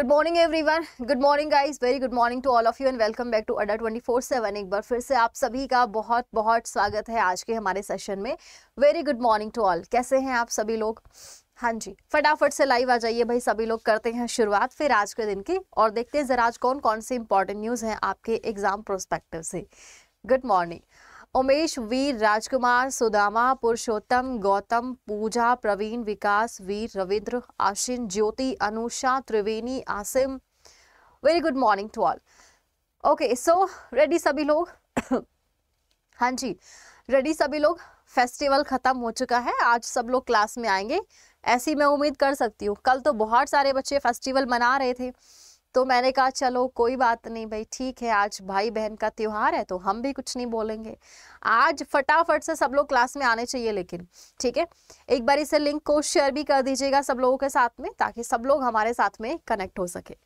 Good morning one good morning guys very good morning to all of you and welcome back to twenty four seven एक बार फिर से आप सभी का बहुत बहुत स्वागत है आज के हमारे सेशन में very good morning to all कैसे हैं आप सभी लोग हाँ जी फटाफट से लाइव आ जाइए भाई सभी लोग करते हैं शुरुआत फिर आज के दिन की और देखते हैं जरा आज कौन कौन से इंपॉर्टेंट न्यूज़ हैं आपके एग्जाम प्रोस्पेक्टिव से good morning Umesh Veer Rajkumar Sudama Purushottam Gautam Pooja Praveen Vikas Veer Ravindra Ashin Jyoti Anusha Triveni Asim very good morning to all okay so ready सभी लोग हाँ जी रेडी सभी लोग फेस्टिवल ख़त्म हो चुका है आज सब लोग क्लास में आएंगे ऐसी मैं उम्मीद कर सकती हूँ कल तो बहुत सारे बच्चे फेस्टिवल मना रहे थे तो मैंने कहा चलो कोई बात नहीं भाई ठीक है आज भाई बहन का त्यौहार है तो हम भी कुछ नहीं बोलेंगे आज फटाफट से सब लोग क्लास में आने चाहिए लेकिन ठीक है एक बार इसे लिंक को शेयर भी कर दीजिएगा सब लोगों के साथ में ताकि सब लोग हमारे साथ में कनेक्ट हो सके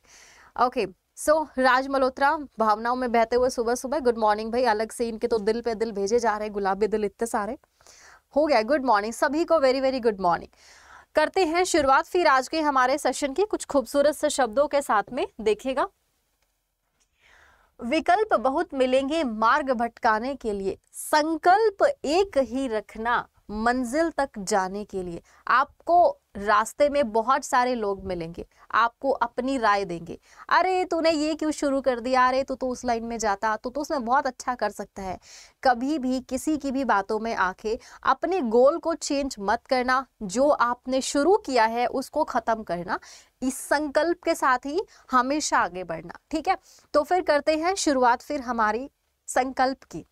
okay so so, Raj Malhotra भावनाओं में बहते हुए सुबह सुबह गुड मॉर्निंग भाई अलग से इनके तो दिल पे दिल भेजे जा रहे हैं गुलाबी दिल इतने सारे हो गया गुड मॉर्निंग सभी को वेरी वेरी गुड मॉर्निंग करते हैं शुरुआत फिर आज के हमारे सेशन की कुछ खूबसूरत से शब्दों के साथ में देखेगा विकल्प बहुत मिलेंगे मार्ग भटकाने के लिए संकल्प एक ही रखना मंजिल तक जाने के लिए आपको रास्ते में बहुत सारे लोग मिलेंगे आपको अपनी राय देंगे अरे तूने ये क्यों शुरू कर दिया अरे तू तो उस लाइन में जाता तो तो उसमें बहुत अच्छा कर सकता है कभी भी किसी की भी बातों में आके अपने गोल को चेंज मत करना जो आपने शुरू किया है उसको ख़त्म करना इस संकल्प के साथ ही हमेशा आगे बढ़ना ठीक है तो फिर करते हैं शुरुआत फिर हमारी संकल्प की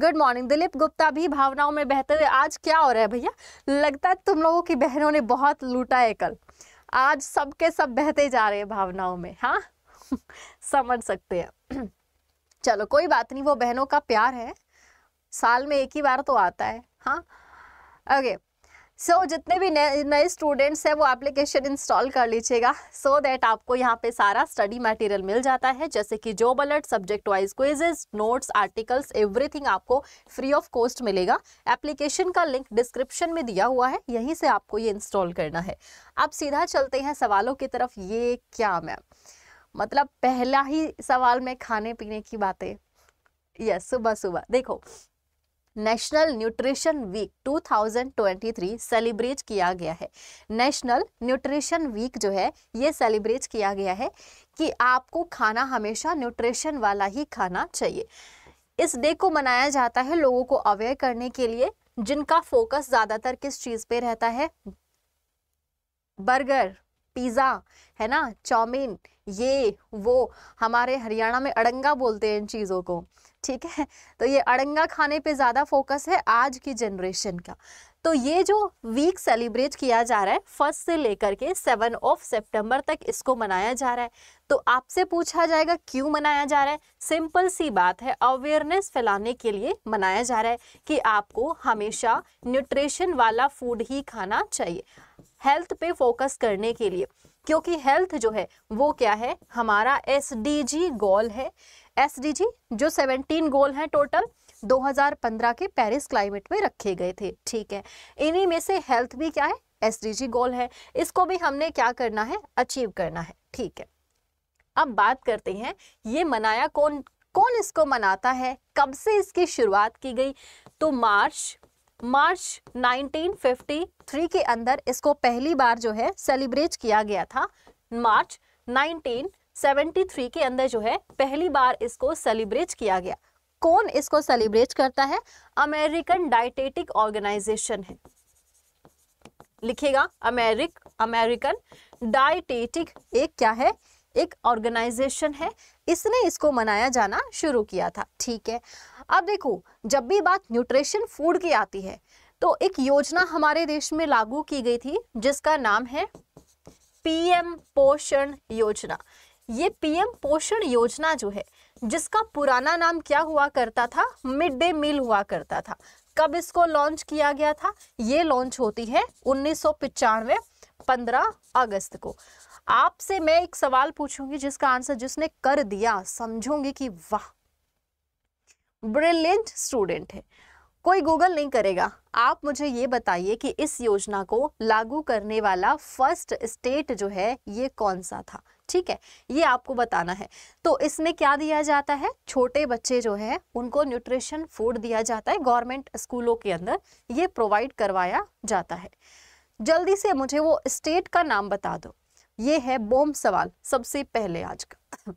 गुड मॉर्निंग दिलीप गुप्ता भी भावनाओं में बेहतर है आज क्या हो रहा है भैया लगता है तुम लोगों की बहनों ने बहुत लूटा है कल आज सबके सब बहते जा रहे हैं भावनाओं में हाँ समझ सकते हैं चलो कोई बात नहीं वो बहनों का प्यार है साल में एक ही बार तो आता है हाँ ओके okay. सो so, जितने भी नए नए स्टूडेंट्स हैं वो एप्लीकेशन इंस्टॉल कर लीजिएगा सो so दैट आपको यहाँ पे सारा स्टडी मटेरियल मिल जाता है जैसे कि job alert subject wise quizzes notes articles everything आपको फ्री ऑफ कॉस्ट मिलेगा एप्लीकेशन का लिंक डिस्क्रिप्शन में दिया हुआ है यहीं से आपको ये इंस्टॉल करना है आप सीधा चलते हैं सवालों की तरफ ये क्या मैम मतलब पहला ही सवाल में खाने पीने की बातें यस सुबह सुबह देखो नेशनल न्यूट्रिशन वीक 2023 सेलिब्रेट किया गया है नेशनल न्यूट्रिशन वीक जो है ये सेलिब्रेट किया गया है कि आपको खाना हमेशा न्यूट्रिशन वाला ही खाना चाहिए इस डे को मनाया जाता है लोगों को अवेयर करने के लिए जिनका फोकस ज़्यादातर किस चीज़ पे रहता है बर्गर पिज़्ज़ा है ना चाउमीन ये वो हमारे हरियाणा में अड़ंगा बोलते हैं इन चीज़ों को ठीक है तो ये अड़ंगा खाने पे ज़्यादा फोकस है आज की जनरेशन का तो ये जो वीक सेलिब्रेट किया जा रहा है फर्स्ट से लेकर के सेवन ऑफ सितंबर तक इसको मनाया जा रहा है तो आपसे पूछा जाएगा क्यों मनाया जा रहा है सिंपल सी बात है अवेयरनेस फैलाने के लिए मनाया जा रहा है कि आपको हमेशा न्यूट्रिशन वाला फूड ही खाना चाहिए हेल्थ पे फोकस करने के लिए क्योंकि हेल्थ जो है वो क्या है हमारा एस गोल है एस जो 17 गोल हैं टोटल 2015 के पेरिस क्लाइमेट में रखे गए थे ठीक है इन्हीं में से हेल्थ भी क्या है एस गोल है इसको भी हमने क्या करना है अचीव करना है ठीक है अब बात करते हैं ये मनाया कौन कौन इसको मनाता है कब से इसकी शुरुआत की गई तो मार्च मार्च 1953 के अंदर इसको पहली बार जो है सेलिब्रेट किया गया था मार्च 1973 के अंदर जो है पहली बार इसको सेलिब्रेट किया गया कौन इसको सेलिब्रेट करता है अमेरिकन डायटेटिक ऑर्गेनाइजेशन है लिखेगा अमेरिक अमेरिकन डायटेटिक एक क्या है एक ऑर्गेनाइजेशन है इसने इसको मनाया जाना शुरू किया था ठीक है अब देखो जब भी बात न्यूट्रिशन फूड की आती है तो एक योजना हमारे देश में लागू की गई थी जिसका नाम है पीएम पोषण योजना ये पीएम पोषण योजना जो है जिसका पुराना नाम क्या हुआ करता था मिड डे मील हुआ करता था कब इसको लॉन्च किया गया था ये लॉन्च होती है उन्नीस सौ पंद्रह अगस्त को आपसे मैं एक सवाल पूछूंगी जिसका आंसर जिसने कर दिया समझूंगी कि वाह ब्रिलियंट स्टूडेंट है कोई गूगल नहीं करेगा आप मुझे ये बताइए कि इस योजना को लागू करने वाला फर्स्ट स्टेट जो है ये कौन सा था ठीक है ये आपको बताना है तो इसमें क्या दिया जाता है छोटे बच्चे जो है उनको न्यूट्रिशन फूड दिया जाता है गवर्नमेंट स्कूलों के अंदर ये प्रोवाइड करवाया जाता है जल्दी से मुझे वो स्टेट का नाम बता दो ये है बॉम्ब सवाल सबसे पहले आज का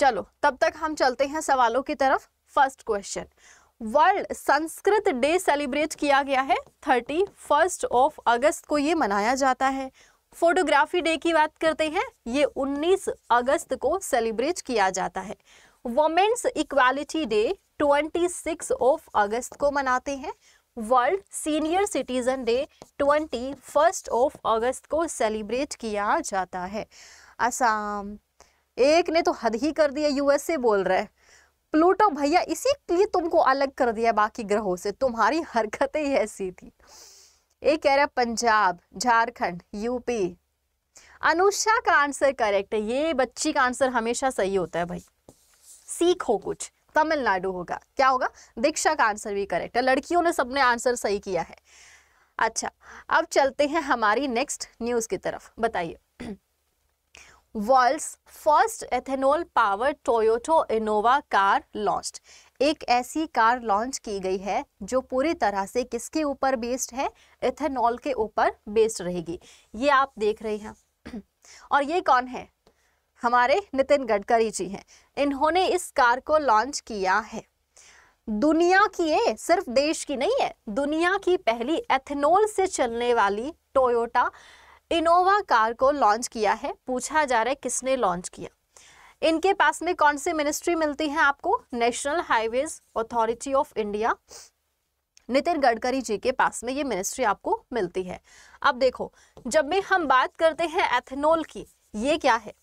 चलो तब तक हम चलते हैं सवालों की तरफ first question world Sanskrit day celebrate किया गया है थर्टी फर्स्ट ऑफ अगस्त को ये मनाया जाता है फोटोग्राफी डे की बात करते हैं ये 19 अगस्त को सेलिब्रेट किया जाता है women's equality day 26 of August को मनाते हैं world senior citizen day twenty first of August को सेलिब्रेट किया जाता है असम एक ने तो हद ही कर दिया यूएसए बोल रहा है प्लूटो भैया इसी के लिए तुमको अलग कर दिया बाकी ग्रहों से तुम्हारी हरकतें ही ऐसी थी एक कह रहा पंजाब झारखंड यूपी अनुषा का आंसर करेक्ट है ये बच्ची का आंसर हमेशा सही होता है भाई सीखो कुछ तमिलनाडु होगा क्या होगा दीक्षा का आंसर भी करेक्ट है लड़कियों ने सबने आंसर सही किया है अच्छा अब चलते हैं हमारी नेक्स्ट न्यूज की तरफ बताइए world first ethanol power Toyota Innova car launch एक ऐसी कार लॉन्च की गई है जो पूरी तरह से किसके ऊपर बेस्ड है एथेनॉल के ऊपर बेस्ड रहेगी ये आप देख रहे हैं और ये कौन है हमारे नितिन गडकरी जी हैं इन्होंने इस कार को लॉन्च किया है दुनिया की ये सिर्फ देश की नहीं है दुनिया की पहली एथेनॉल से चलने वाली टोयोटा इनोवा कार को लॉन्च किया है पूछा जा रहा है किसने लॉन्च किया इनके पास में कौन सी मिनिस्ट्री मिलती है आपको national highways authority of India Nitin Gadkari ji के पास में ये मिनिस्ट्री आपको मिलती है अब देखो जब भी हम बात करते हैं एथेनॉल की ये क्या है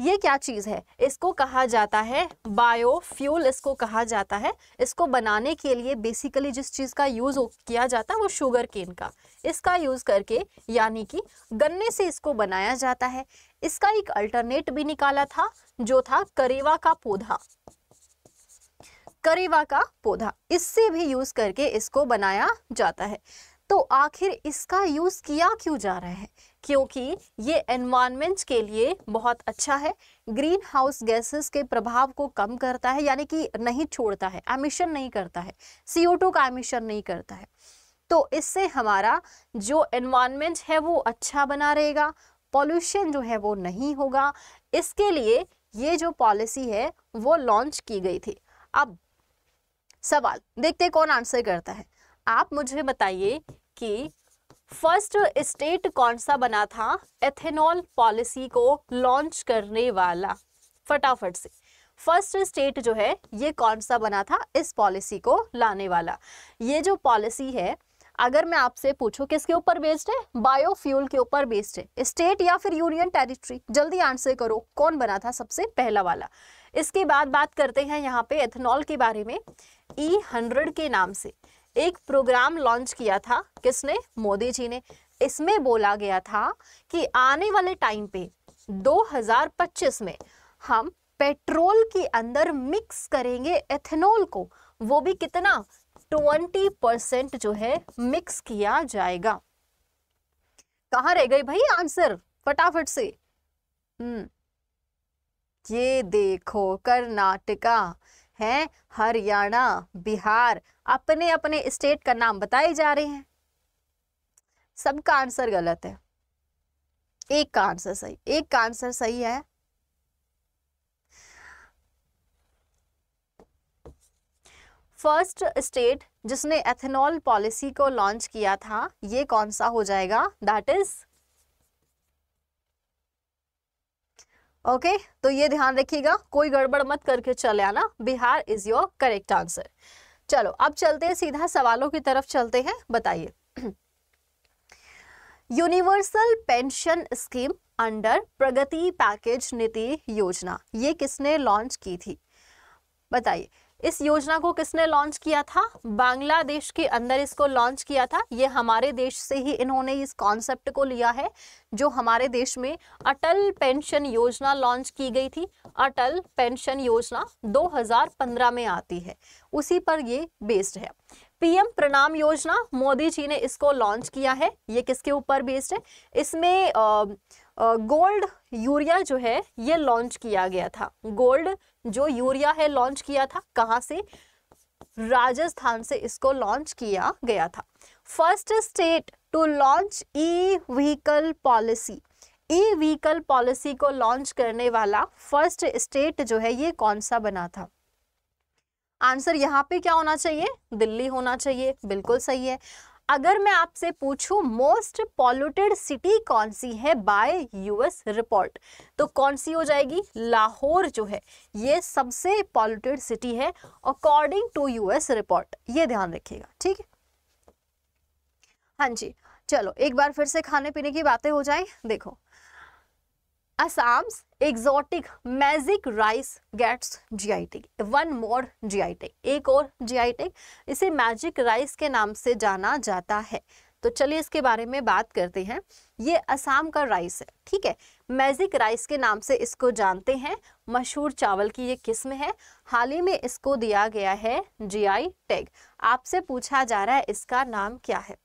ये क्या चीज़ है इसको कहा जाता है बायोफ्यूल इसको कहा जाता है इसको बनाने के लिए बेसिकली जिस चीज़ का यूज़ किया जाता है वो शुगर केन का इसका यूज़ करके यानी कि गन्ने से इसको बनाया जाता है इसका एक अल्टरनेट भी निकाला था जो था करेवा का पौधा करेवा का पौधा इससे भी यूज़ करके इसको बनाया जाता है तो आखिर इसका यूज़ किया क्यों जा रहा है क्योंकि ये एनवायरमेंट के लिए बहुत अच्छा है ग्रीन हाउस गैसेस के प्रभाव को कम करता है यानी कि नहीं छोड़ता है एमिशन नहीं करता है CO2 का एमिशन नहीं करता है तो इससे हमारा जो एनवायरमेंट है वो अच्छा बना रहेगा पॉल्यूशन जो है वो नहीं होगा इसके लिए ये जो पॉलिसी है वो लॉन्च की गई थी अब सवाल देखते कौन आंसर करता है आप मुझे बताइए कि फर्स्ट स्टेट कौन सा बना था एथेनॉल पॉलिसी को लॉन्च करने वाला फटाफट से फर्स्ट स्टेट जो है ये कौन सा बना था इस पॉलिसी को लाने वाला ये जो पॉलिसी है अगर मैं आपसे पूछूं किसके ऊपर बेस्ड है बायोफ्यूल के ऊपर बेस्ड है स्टेट या फिर यूनियन टेरिटरी जल्दी आंसर करो कौन बना था सबसे पहला वाला इसके बाद बात करते हैं यहाँ पे एथेनॉल के बारे में ई e हंड्रेड के नाम से एक प्रोग्राम लॉन्च किया था किसने मोदी जी ने इसमें बोला गया था कि आने वाले टाइम पे 2025 में हम पेट्रोल के अंदर मिक्स करेंगे एथेनॉल को वो भी कितना 20 परसेंट जो है मिक्स किया जाएगा कहा रह गई भाई आंसर फटाफट से हम्म ये देखो कर्नाटका हैं हरियाणा बिहार अपने अपने स्टेट का नाम बताए जा रहे हैं सबका आंसर गलत है एक का आंसर सही एक का आंसर सही है फर्स्ट स्टेट जिसने एथेनॉल पॉलिसी को लॉन्च किया था ये कौन सा हो जाएगा दैट इज ओके तो ये ध्यान रखिएगा कोई गड़बड़ मत करके चले आना Bihar is your correct answer चलो अब चलते हैं सीधा सवालों की तरफ चलते हैं बताइए universal pension scheme under Pragati package नीति योजना ये किसने लॉन्च की थी बताइए इस योजना को किसने लॉन्च किया था बांग्लादेश के अंदर इसको लॉन्च किया था ये हमारे देश से ही इन्होंने इस कॉन्सेप्ट को लिया है जो हमारे देश में अटल पेंशन योजना लॉन्च की गई थी अटल पेंशन योजना 2015 में आती है उसी पर ये बेस्ड है पीएम प्रणाम योजना मोदी जी ने इसको लॉन्च किया है ये किसके ऊपर बेस्ड है इसमें गोल्ड यूरिया जो है ये लॉन्च किया गया था गोल्ड जो यूरिया है लॉन्च किया था कहाँ से राजस्थान से इसको लॉन्च किया गया था first state to launch e vehicle policy e vehicle policy को लॉन्च करने वाला फर्स्ट स्टेट जो है ये कौन सा बना था आंसर यहाँ पे क्या होना चाहिए दिल्ली होना चाहिए बिल्कुल सही है अगर मैं आपसे पूछूं मोस्ट पॉल्यूटेड सिटी कौन सी है बाय यूएस रिपोर्ट तो कौन सी हो जाएगी लाहौर जो है ये सबसे पॉल्यूटेड सिटी है अकॉर्डिंग टू यूएस रिपोर्ट ये ध्यान रखिएगा ठीक है हाँ जी चलो एक बार फिर से खाने पीने की बातें हो जाए देखो Assam's exotic magic rice gets GI tag one more GI tag एक और GI tag इसे magic rice के नाम से जाना जाता है तो चलिए इसके बारे में बात करते हैं ये असम का राइस है ठीक है मैजिक राइस के नाम से इसको जानते हैं मशहूर चावल की ये किस्म है हाल ही में इसको दिया गया है जीआई टैग आपसे पूछा जा रहा है इसका नाम क्या है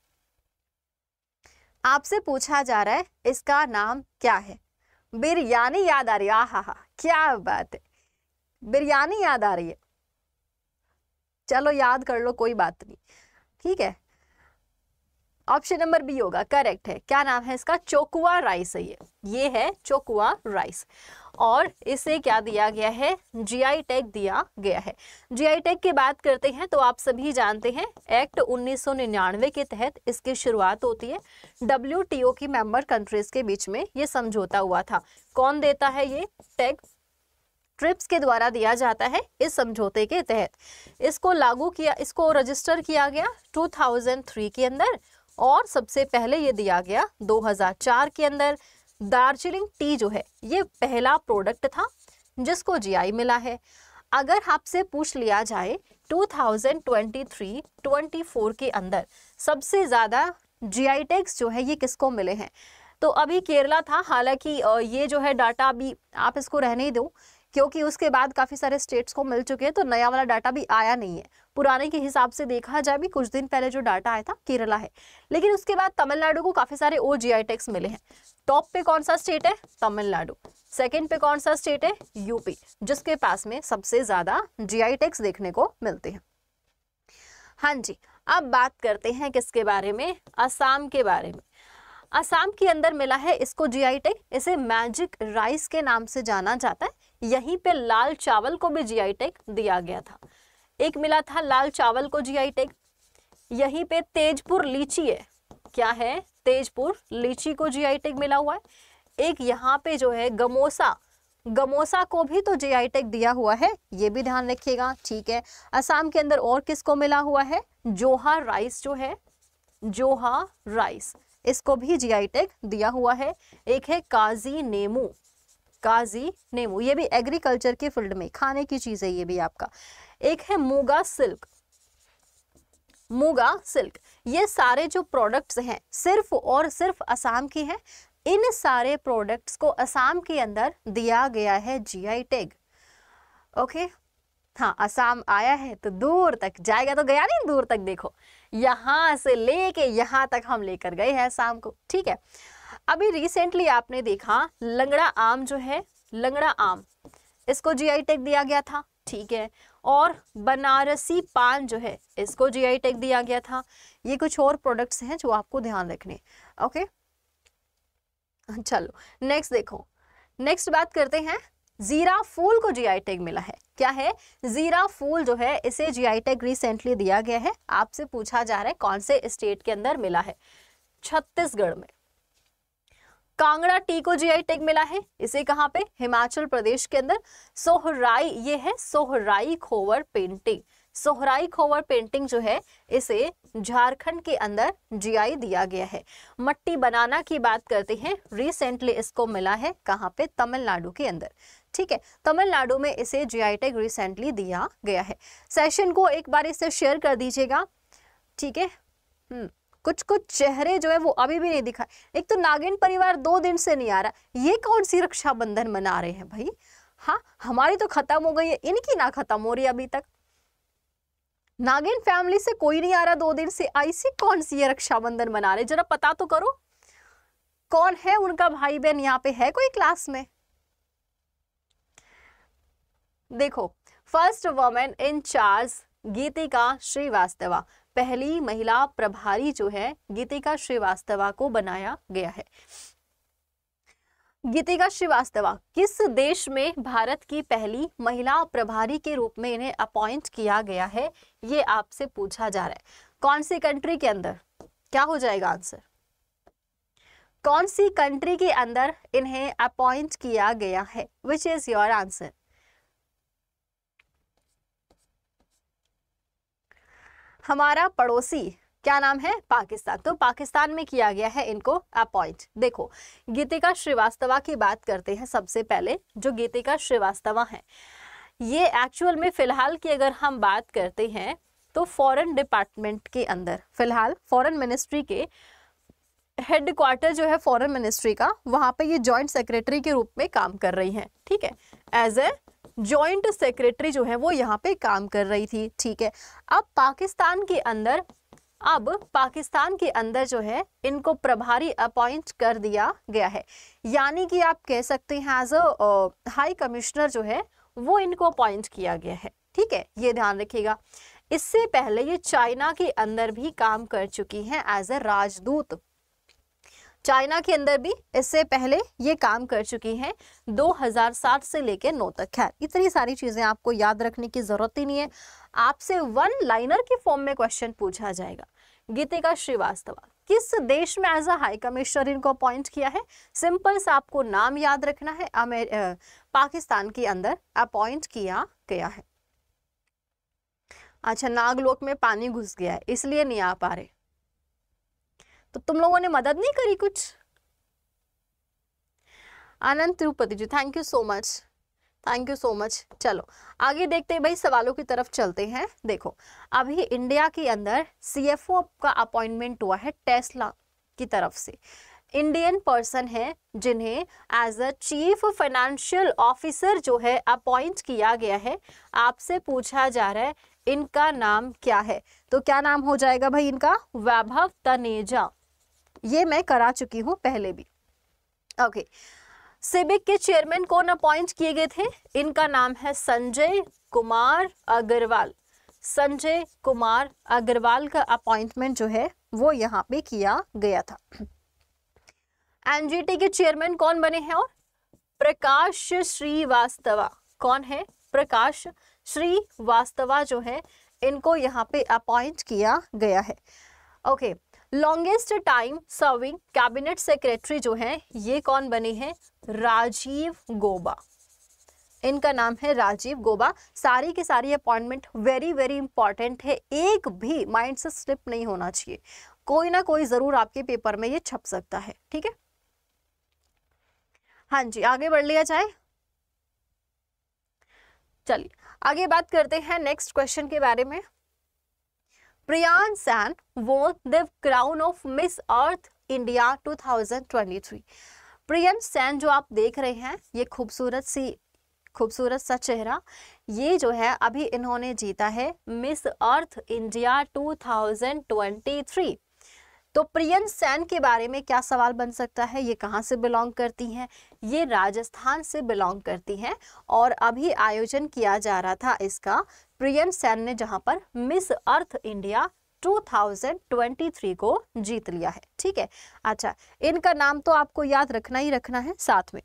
आपसे पूछा जा रहा है इसका नाम क्या है बिरयानी याद आ रही है आह हा क्या बात है बिरयानी याद आ रही है चलो याद कर लो कोई बात नहीं ठीक है ऑप्शन नंबर बी होगा करेक्ट है क्या नाम है इसका चोकुआ राइस है ये ये है चोकुआ राइस और इसे क्या दिया गया है जीआई टैग दिया गया है जीआई टैग की बात करते हैं तो आप सभी जानते हैं एक्ट 1999 के तहत इसकी शुरुआत होती है डब्ल्यू की मेंबर कंट्रीज के बीच में ये समझौता हुआ था कौन देता है ये टैग ट्रिप्स के द्वारा दिया जाता है इस समझौते के तहत इसको लागू किया इसको रजिस्टर किया गया 2003 के अंदर और सबसे पहले ये दिया गया 2004 के अंदर दार्जिलिंग टी जो है ये पहला प्रोडक्ट था जिसको जीआई मिला है अगर आपसे पूछ लिया जाए 2023-24 के अंदर सबसे ज़्यादा जीआई टैक्स जो है ये किसको मिले हैं तो अभी केरला था हालांकि ये जो है डाटा अभी आप इसको रहने ही दो क्योंकि उसके बाद काफ़ी सारे स्टेट्स को मिल चुके हैं तो नया वाला डाटा भी आया नहीं है पुराने के हिसाब से देखा जाए भी कुछ दिन पहले जो डाटा आया था केरला है लेकिन उसके बाद तमिलनाडु को काफ़ी सारे ओ जी टैक्स मिले हैं टॉप पे कौन सा स्टेट है तमिलनाडु सेकेंड पे कौन सा स्टेट है यूपी जिसके पास में सबसे ज़्यादा जी टैक्स देखने को मिलते हैं हाँ जी अब बात करते हैं किसके बारे में असम के बारे में असम के अंदर मिला है इसको जीआई टैग इसे मैजिक राइस के नाम से जाना जाता है यहीं पे लाल चावल को भी जीआई टैग दिया गया था एक मिला था लाल चावल को जीआई टैग यहीं पे तेजपुर लीची है क्या है तेजपुर लीची को जीआई टैग मिला हुआ है एक यहाँ पे जो है गमोसा गमोसा को भी तो जीआई टेक दिया हुआ है ये भी ध्यान रखिएगा ठीक है असम के अंदर और किसको मिला हुआ है जोहा राइस जो है जोहा राइस इसको भी जीआई टेक दिया हुआ है एक है काजी नेमू काजी नेमू ये भी एग्रीकल्चर के फील्ड में खाने की चीज़ है ये भी आपका एक है मूगा सिल्क मूगा सिल्क ये सारे जो प्रोडक्ट्स हैं सिर्फ और सिर्फ असम की हैं इन सारे प्रोडक्ट्स को असम के अंदर दिया गया है जीआई टैग ओके हाँ असम आया है तो दूर तक जाएगा तो गया नहीं दूर तक देखो यहां से लेके यहां तक हम लेकर गए हैं असम को ठीक है अभी रिसेंटली आपने देखा लंगड़ा आम जो है लंगड़ा आम इसको जीआई टैग दिया गया था ठीक है और बनारसी पान जो है इसको जीआई टैग दिया गया था ये कुछ और प्रोडक्ट्स हैं जो आपको ध्यान रखने ओके चलो नेक्स्ट देखो नेक्स्ट बात करते हैं जीरा फूल को जीआई टैग मिला है क्या है जीरा फूल जो है इसे जीआई टैग रिसेंटली दिया गया है आपसे पूछा जा रहा है कौन से स्टेट के अंदर मिला है छत्तीसगढ़ में कांगड़ा टी को जीआई टैग मिला है इसे कहां पे हिमाचल प्रदेश के अंदर सोहराई ये है सोहराई खोवर पेंटिंग सोहराई खोवर पेंटिंग जो है इसे झारखंड के अंदर जीआई दिया गया है मट्टी बनाना की बात करते हैं रिसेंटली इसको मिला है कहाँ पे तमिलनाडु के अंदर ठीक है तमिलनाडु में इसे जीआई टैग रिसेंटली दिया गया है सेशन को एक बार इसे शेयर कर दीजिएगा ठीक है हम्म कुछ कुछ चेहरे जो है वो अभी भी नहीं दिखाए एक तो नागिन परिवार दो दिन से नहीं आ रहा ये कौन सी रक्षाबंधन मना रहे हैं भाई हाँ हमारी तो खत्म हो गई है इनकी ना खत्म हो रही अभी तक नागिन फैमिली से कोई नहीं आ रहा दो दिन से ऐसी कौन सी ये रक्षाबंधन मना रहे जरा पता तो करो कौन है उनका भाई बहन यहाँ पे है कोई क्लास में देखो first women in charge Geetika Srivastava पहली महिला प्रभारी जो है गीतिका श्रीवास्तवा को बनाया गया है गीतिका श्रीवास्तवा किस देश में भारत की पहली महिला प्रभारी के रूप में इन्हें अपॉइंट किया गया है ये आपसे पूछा जा रहा है कौन सी कंट्री के अंदर क्या हो जाएगा आंसर कौन सी कंट्री के अंदर इन्हें अपॉइंट किया गया है विच इज योर आंसर हमारा पड़ोसी क्या नाम है पाकिस्तान तो पाकिस्तान में किया गया है इनको अपॉइंट देखो गीतिका श्रीवास्तवा की बात करते हैं सबसे पहले जो गीतिका श्रीवास्तवा है ये एक्चुअल में फिलहाल की अगर हम बात करते हैं तो फॉरेन डिपार्टमेंट के अंदर फिलहाल फॉरेन मिनिस्ट्री के हेड क्वार्टर जो है फॉरेन मिनिस्ट्री का वहाँ पे ये जॉइंट सेक्रेटरी के रूप में काम कर रही हैं ठीक है एज ए जॉइंट सेक्रेटरी जो है वो यहाँ पे काम कर रही थी ठीक है अब पाकिस्तान के अंदर अब पाकिस्तान के अंदर जो है इनको प्रभारी अपॉइंट कर दिया गया है यानी कि आप कह सकते हैं एज अ हाई कमिश्नर जो है वो इनको अपॉइंट किया गया है ठीक है ये ध्यान रखिएगा इससे पहले ये चाइना के अंदर भी काम कर चुकी हैं एज अ राजदूत चाइना के अंदर भी इससे पहले ये काम कर चुकी हैं 2007 से लेकर नौ तक खैर इतनी सारी चीज़ें आपको याद रखने की ज़रूरत ही नहीं है आपसे वन लाइनर के फॉर्म में क्वेश्चन पूछा जाएगा गीतिका श्रीवास्तवा किस देश में एज अ हाई कमिश्नर इनको अपॉइंट किया है सिंपल से आपको नाम याद रखना है अमेर, पाकिस्तान के अंदर अपॉइंट किया गया है अच्छा नागलोक में पानी घुस गया है इसलिए नहीं आ पा रहे तो तुम लोगों ने मदद नहीं करी कुछ Anand Tirupati ji thank you so much thank you so much चलो आगे देखते हैं भाई सवालों की तरफ चलते हैं देखो अभी इंडिया के अंदर सीएफओ का अपॉइंटमेंट हुआ है टेस्ला की तरफ से इंडियन पर्सन है जिन्हें as a chief financial officer जो है अपॉइंट किया गया है आपसे पूछा जा रहा है इनका नाम क्या है तो क्या नाम हो जाएगा भाई इनका वैभव तनेजा ये मैं करा चुकी हूँ पहले भी ओके सिबिक के चेयरमैन कौन अपॉइंट किए गए थे इनका नाम है संजय कुमार अग्रवाल संजय कुमार अग्रवाल का अपॉइंटमेंट जो है वो यहाँ पे किया गया था एनजीटी के चेयरमैन कौन बने हैं और प्रकाश श्रीवास्तवा कौन है प्रकाश श्रीवास्तवा जो है इनको यहाँ पे अपॉइंट किया गया है okay okay. Longest time serving cabinet secretary जो है ये कौन बने हैं राजीव गोबा इनका नाम है राजीव गोबा सारी की सारी अपॉइंटमेंट वेरी वेरी इंपॉर्टेंट है एक भी माइंड से स्लिप नहीं होना चाहिए कोई ना कोई जरूर आपके पेपर में ये छप सकता है ठीक है हाँ जी आगे बढ़ लिया जाए चलिए आगे बात करते हैं नेक्स्ट क्वेश्चन के बारे में प्रियान सैन वो the crown of Miss Earth India 2023 Priyan Sain जो आप देख रहे हैं ये खूबसूरत सी खूबसूरत सा चेहरा ये जो है अभी इन्होंने जीता है मिस अर्थ इंडिया 2023 तो प्रियन सैन के बारे में क्या सवाल बन सकता है ये कहाँ से बिलोंग करती हैं ये राजस्थान से बिलोंग करती हैं और अभी आयोजन किया जा रहा था इसका प्रियन सेन ने जहां पर मिस अर्थ इंडिया 2023 को जीत लिया है ठीक है अच्छा इनका नाम तो आपको याद रखना ही रखना है साथ में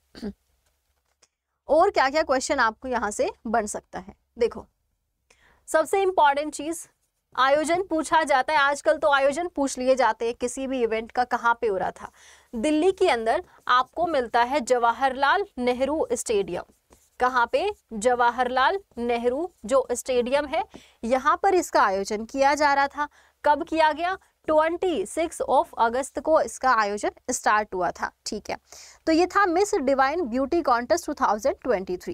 और क्या क्या क्वेश्चन आपको यहाँ से बन सकता है देखो सबसे इंपॉर्टेंट चीज आयोजन पूछा जाता है आजकल तो आयोजन पूछ लिए जाते हैं किसी भी इवेंट का कहाँ पे हो रहा था दिल्ली के अंदर आपको मिलता है जवाहरलाल नेहरू स्टेडियम कहाँ पे जवाहरलाल नेहरू जो स्टेडियम है यहाँ पर इसका आयोजन किया जा रहा था कब किया गया 26 ऑफ अगस्त को इसका आयोजन स्टार्ट हुआ था ठीक है तो ये था मिस डिवाइन ब्यूटी कॉन्टेस्ट 2023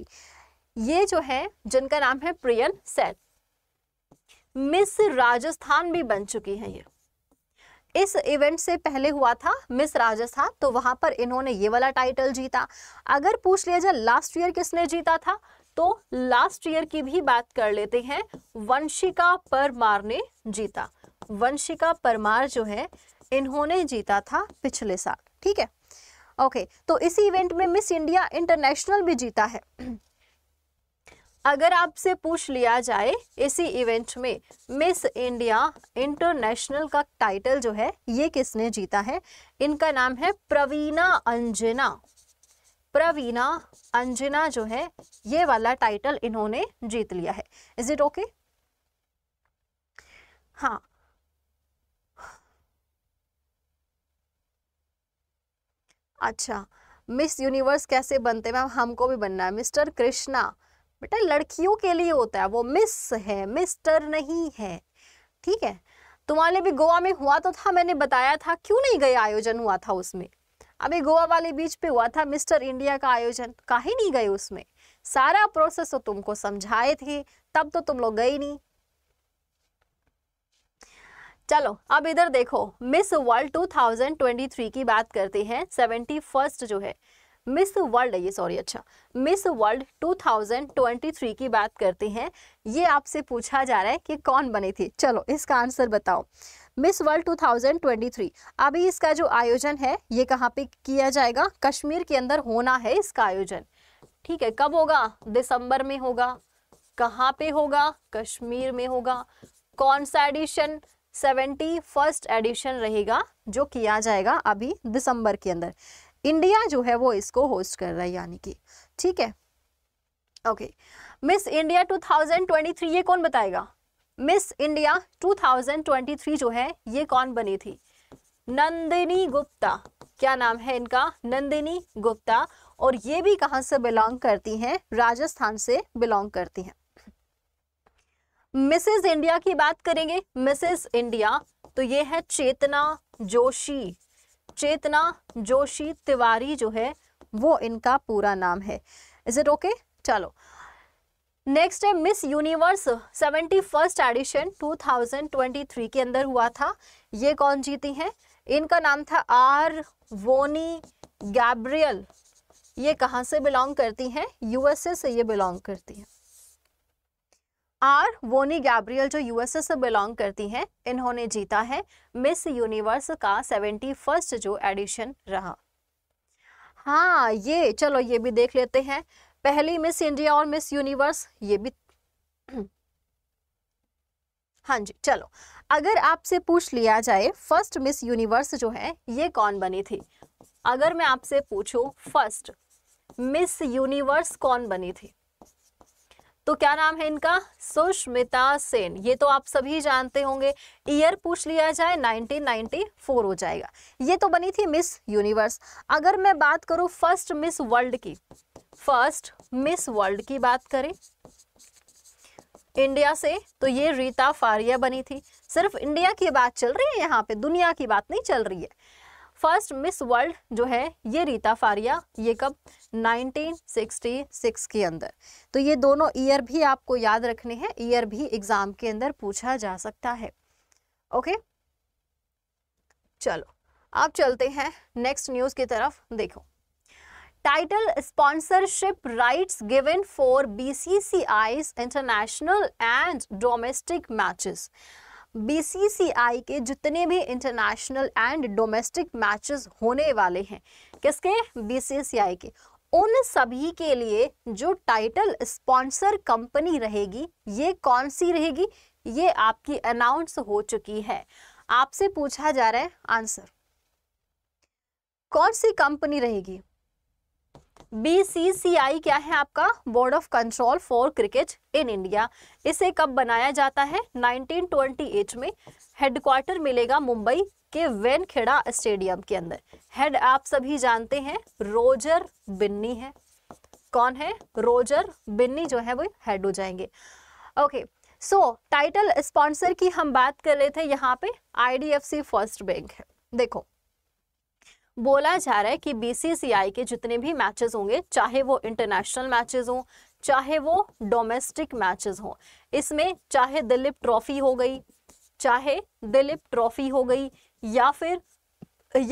ये जो है जिनका नाम है प्रियन सेन मिस राजस्थान भी बन चुकी है ये इस इवेंट से पहले हुआ था मिस राजस्थान तो वहां पर इन्होंने ये वाला टाइटल जीता अगर पूछ लिया जाए लास्ट ईयर किसने जीता था तो लास्ट ईयर की भी बात कर लेते हैं वंशिका परमार ने जीता वंशिका परमार जो है इन्होंने जीता था पिछले साल ठीक है ओके तो इसी इवेंट में मिस इंडिया इंटरनेशनल भी जीता है अगर आपसे पूछ लिया जाए इसी इवेंट में मिस इंडिया इंटरनेशनल का टाइटल जो है ये किसने जीता है इनका नाम है प्रवीणा अंजना प्रवीणा अंजना जो है ये वाला टाइटल इन्होंने जीत लिया है इज इट ओके हाँ अच्छा मिस यूनिवर्स कैसे बनते मैम हमको भी बनना है मिस्टर कृष्णा बेटा लड़कियों के लिए होता है वो मिस है मिस्टर नहीं है ठीक है तुम्हारे लिए भी गोवा में हुआ तो था मैंने बताया था क्यों नहीं गए आयोजन हुआ था उसमें अभी गोवा वाले बीच पे हुआ था मिस्टर इंडिया का आयोजन काहे नहीं गए उसमें सारा प्रोसेस तो तुमको समझाए थे तब तो तुम लोग गए नहीं चलो अब इधर देखो मिस वर्ल्ड 2023 की बात करते हैं सेवेंटी फर्स्ट जो है मिस वर्ल्ड है ये सॉरी अच्छा मिस वर्ल्ड 2023 की बात करते हैं ये आपसे पूछा जा रहा है कि कौन बनी थी चलो इसका आंसर बताओ मिस वर्ल्ड 2023 अभी इसका जो आयोजन है ये कहाँ पे किया जाएगा कश्मीर के अंदर होना है इसका आयोजन ठीक है कब होगा दिसंबर में होगा कहाँ पे होगा कश्मीर में होगा कौन सा एडिशन सेवेंटी फर्स्ट एडिशन रहेगा जो किया जाएगा अभी दिसंबर के अंदर इंडिया जो है वो इसको होस्ट कर रहा है यानी कि ठीक है ओके मिस इंडिया 2023 ये कौन बताएगा मिस इंडिया 2023 जो है ये कौन बनी थी नंदिनी गुप्ता क्या नाम है इनका नंदिनी गुप्ता और ये भी कहां से बिलोंग करती हैं राजस्थान से बिलोंग करती हैं मिसेज इंडिया की बात करेंगे मिसेज इंडिया तो ये है चेतना जोशी चेतना जोशी तिवारी जो है वो इनका पूरा नाम है इज इट ओके चलो नेक्स्ट है Miss Universe seventy first edition two thousand twenty three के अंदर हुआ था ये कौन जीती हैं इनका नाम था आर वोनी गैब्रियल ये कहाँ से बिलोंग करती हैं यूएसए से ये बिलोंग करती हैं आर वोनी गैब्रियल जो यूएसए से बिलोंग करती हैं इन्होंने जीता है मिस यूनिवर्स का सेवेंटी फर्स्ट जो एडिशन रहा हाँ ये चलो ये भी देख लेते हैं पहली मिस इंडिया और मिस यूनिवर्स ये भी हाँ जी चलो अगर आपसे पूछ लिया जाए फर्स्ट मिस यूनिवर्स जो है ये कौन बनी थी अगर मैं आपसे पूछूं फर्स्ट मिस यूनिवर्स कौन बनी थी तो क्या नाम है इनका सुष्मिता सेन ये तो आप सभी जानते होंगे ईयर पूछ लिया जाए 1994 हो जाएगा ये तो बनी थी मिस यूनिवर्स अगर मैं बात करूं फर्स्ट मिस वर्ल्ड की फर्स्ट मिस वर्ल्ड की बात करें इंडिया से तो ये रीता फारिया बनी थी सिर्फ इंडिया की बात चल रही है यहाँ पे दुनिया की बात नहीं चल रही है फर्स्ट मिस वर्ल्ड जो है ये रीता फारिया ये कब 1966 के अंदर तो ये दोनों ईयर भी आपको याद रखने हैं ईयर भी एग्जाम के अंदर पूछा जा सकता है ओके चलो आप चलते हैं नेक्स्ट न्यूज की तरफ देखो title sponsorship rights given for BCCI international and domestic matches BCCI के जितने भी इंटरनेशनल एंड डोमेस्टिक मैचेस होने वाले हैं किसके बीसीसीआई के उन सभी के लिए जो टाइटल स्पॉन्सर कंपनी रहेगी ये कौन सी रहेगी ये आपकी अनाउंस हो चुकी है आपसे पूछा जा रहा है आंसर कौन सी कंपनी रहेगी बीसीसीआई क्या है आपका board of control for cricket in India इसे कब बनाया जाता है 1928 में हेडक्वार्टर मिलेगा मुंबई के वेनखेड़ा स्टेडियम के अंदर हेड आप सभी जानते हैं रोजर बिन्नी है कौन है रोजर बिन्नी जो है वो हेड हो जाएंगे ओके सो टाइटल स्पॉन्सर की हम बात कर रहे थे यहाँ पे आई फर्स्ट बैंक है देखो बोला जा रहा है कि बीसीसीआई के जितने भी मैचेस होंगे चाहे वो इंटरनेशनल मैचेस हों चाहे वो डोमेस्टिक मैचेस हों इसमें चाहे दिलीप ट्रॉफी हो गई चाहे दिलीप ट्रॉफी हो गई या फिर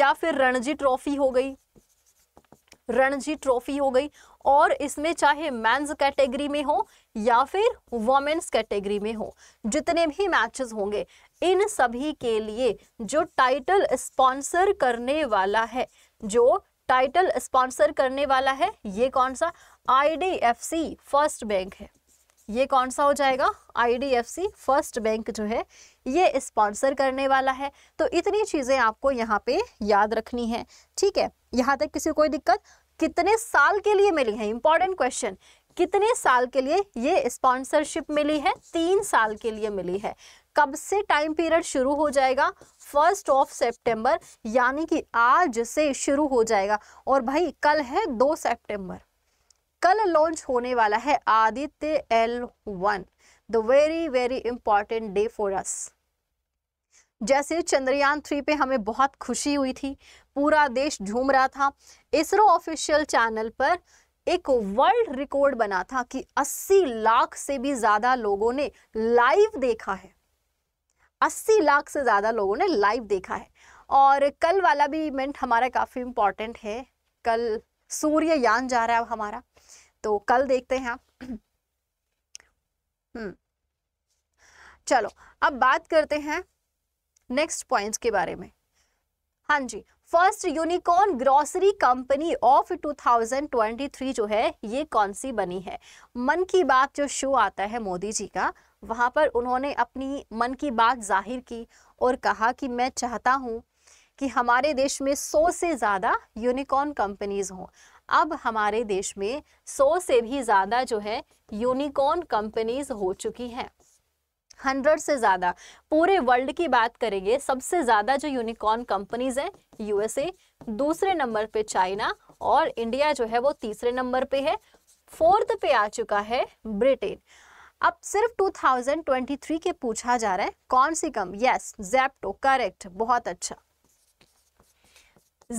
या फिर रणजी ट्रॉफी हो गई रणजी ट्रॉफी हो गई और इसमें चाहे मैंस कैटेगरी में हो या फिर वोमेन्स कैटेगरी में हो जितने भी मैचेस होंगे इन सभी के लिए जो टाइटल स्पॉन्सर करने वाला है जो टाइटल स्पॉन्सर करने वाला है ये कौन सा आईडीएफसी फर्स्ट बैंक है ये कौन सा हो जाएगा आईडीएफसी फर्स्ट बैंक जो है ये स्पॉन्सर करने वाला है तो इतनी चीज़ें आपको यहाँ पे याद रखनी है ठीक है यहाँ तक किसी कोई दिक्कत कितने साल के लिए मिली है इंपॉर्टेंट क्वेश्चन कितने साल के लिए ये स्पॉन्सरशिप मिली है तीन साल के लिए मिली है कब से टाइम पीरियड शुरू हो जाएगा फर्स्ट ऑफ सेप्टेम्बर यानी कि आज से शुरू हो जाएगा और भाई कल है दो सेप्टेम्बर कल लॉन्च होने वाला है Aditya L one the very very important day for us जैसे चंद्रयान थ्री पे हमें बहुत खुशी हुई थी पूरा देश झूम रहा था इसरो ऑफिशियल चैनल पर एक वर्ल्ड रिकॉर्ड बना था कि 80 लाख से भी ज्यादा लोगों ने लाइव देखा है 80 लाख से ज़्यादा लोगों ने लाइव देखा है और कल वाला भी इवेंट हमारा काफ़ी इंपॉर्टेंट है कल सूर्य यान जा रहा है हमारा तो कल देखते हैं आप हम्म। चलो अब बात करते हैं नेक्स्ट पॉइंट्स के बारे में हाँ जी first unicorn grocery company of 2023 जो है ये कौन सी बनी है मन की बात जो शो आता है मोदी जी का वहाँ पर उन्होंने अपनी मन की बात जाहिर की और कहा कि मैं चाहता हूँ कि हमारे देश में 100 से ज़्यादा यूनिकॉर्न कंपनीज हों अब हमारे देश में 100 से भी ज़्यादा जो है यूनिकॉर्न कंपनीज हो चुकी हैं हंड्रेड से ज़्यादा पूरे वर्ल्ड की बात करेंगे सबसे ज़्यादा जो यूनिकॉर्न कंपनीज हैं यूएसए दूसरे नंबर पे चाइना और इंडिया जो है वो तीसरे नंबर पे है फोर्थ पे आ चुका है ब्रिटेन अब सिर्फ 2023 के पूछा जा रहा है कौन सी कम यस जैप्टो करेक्ट बहुत अच्छा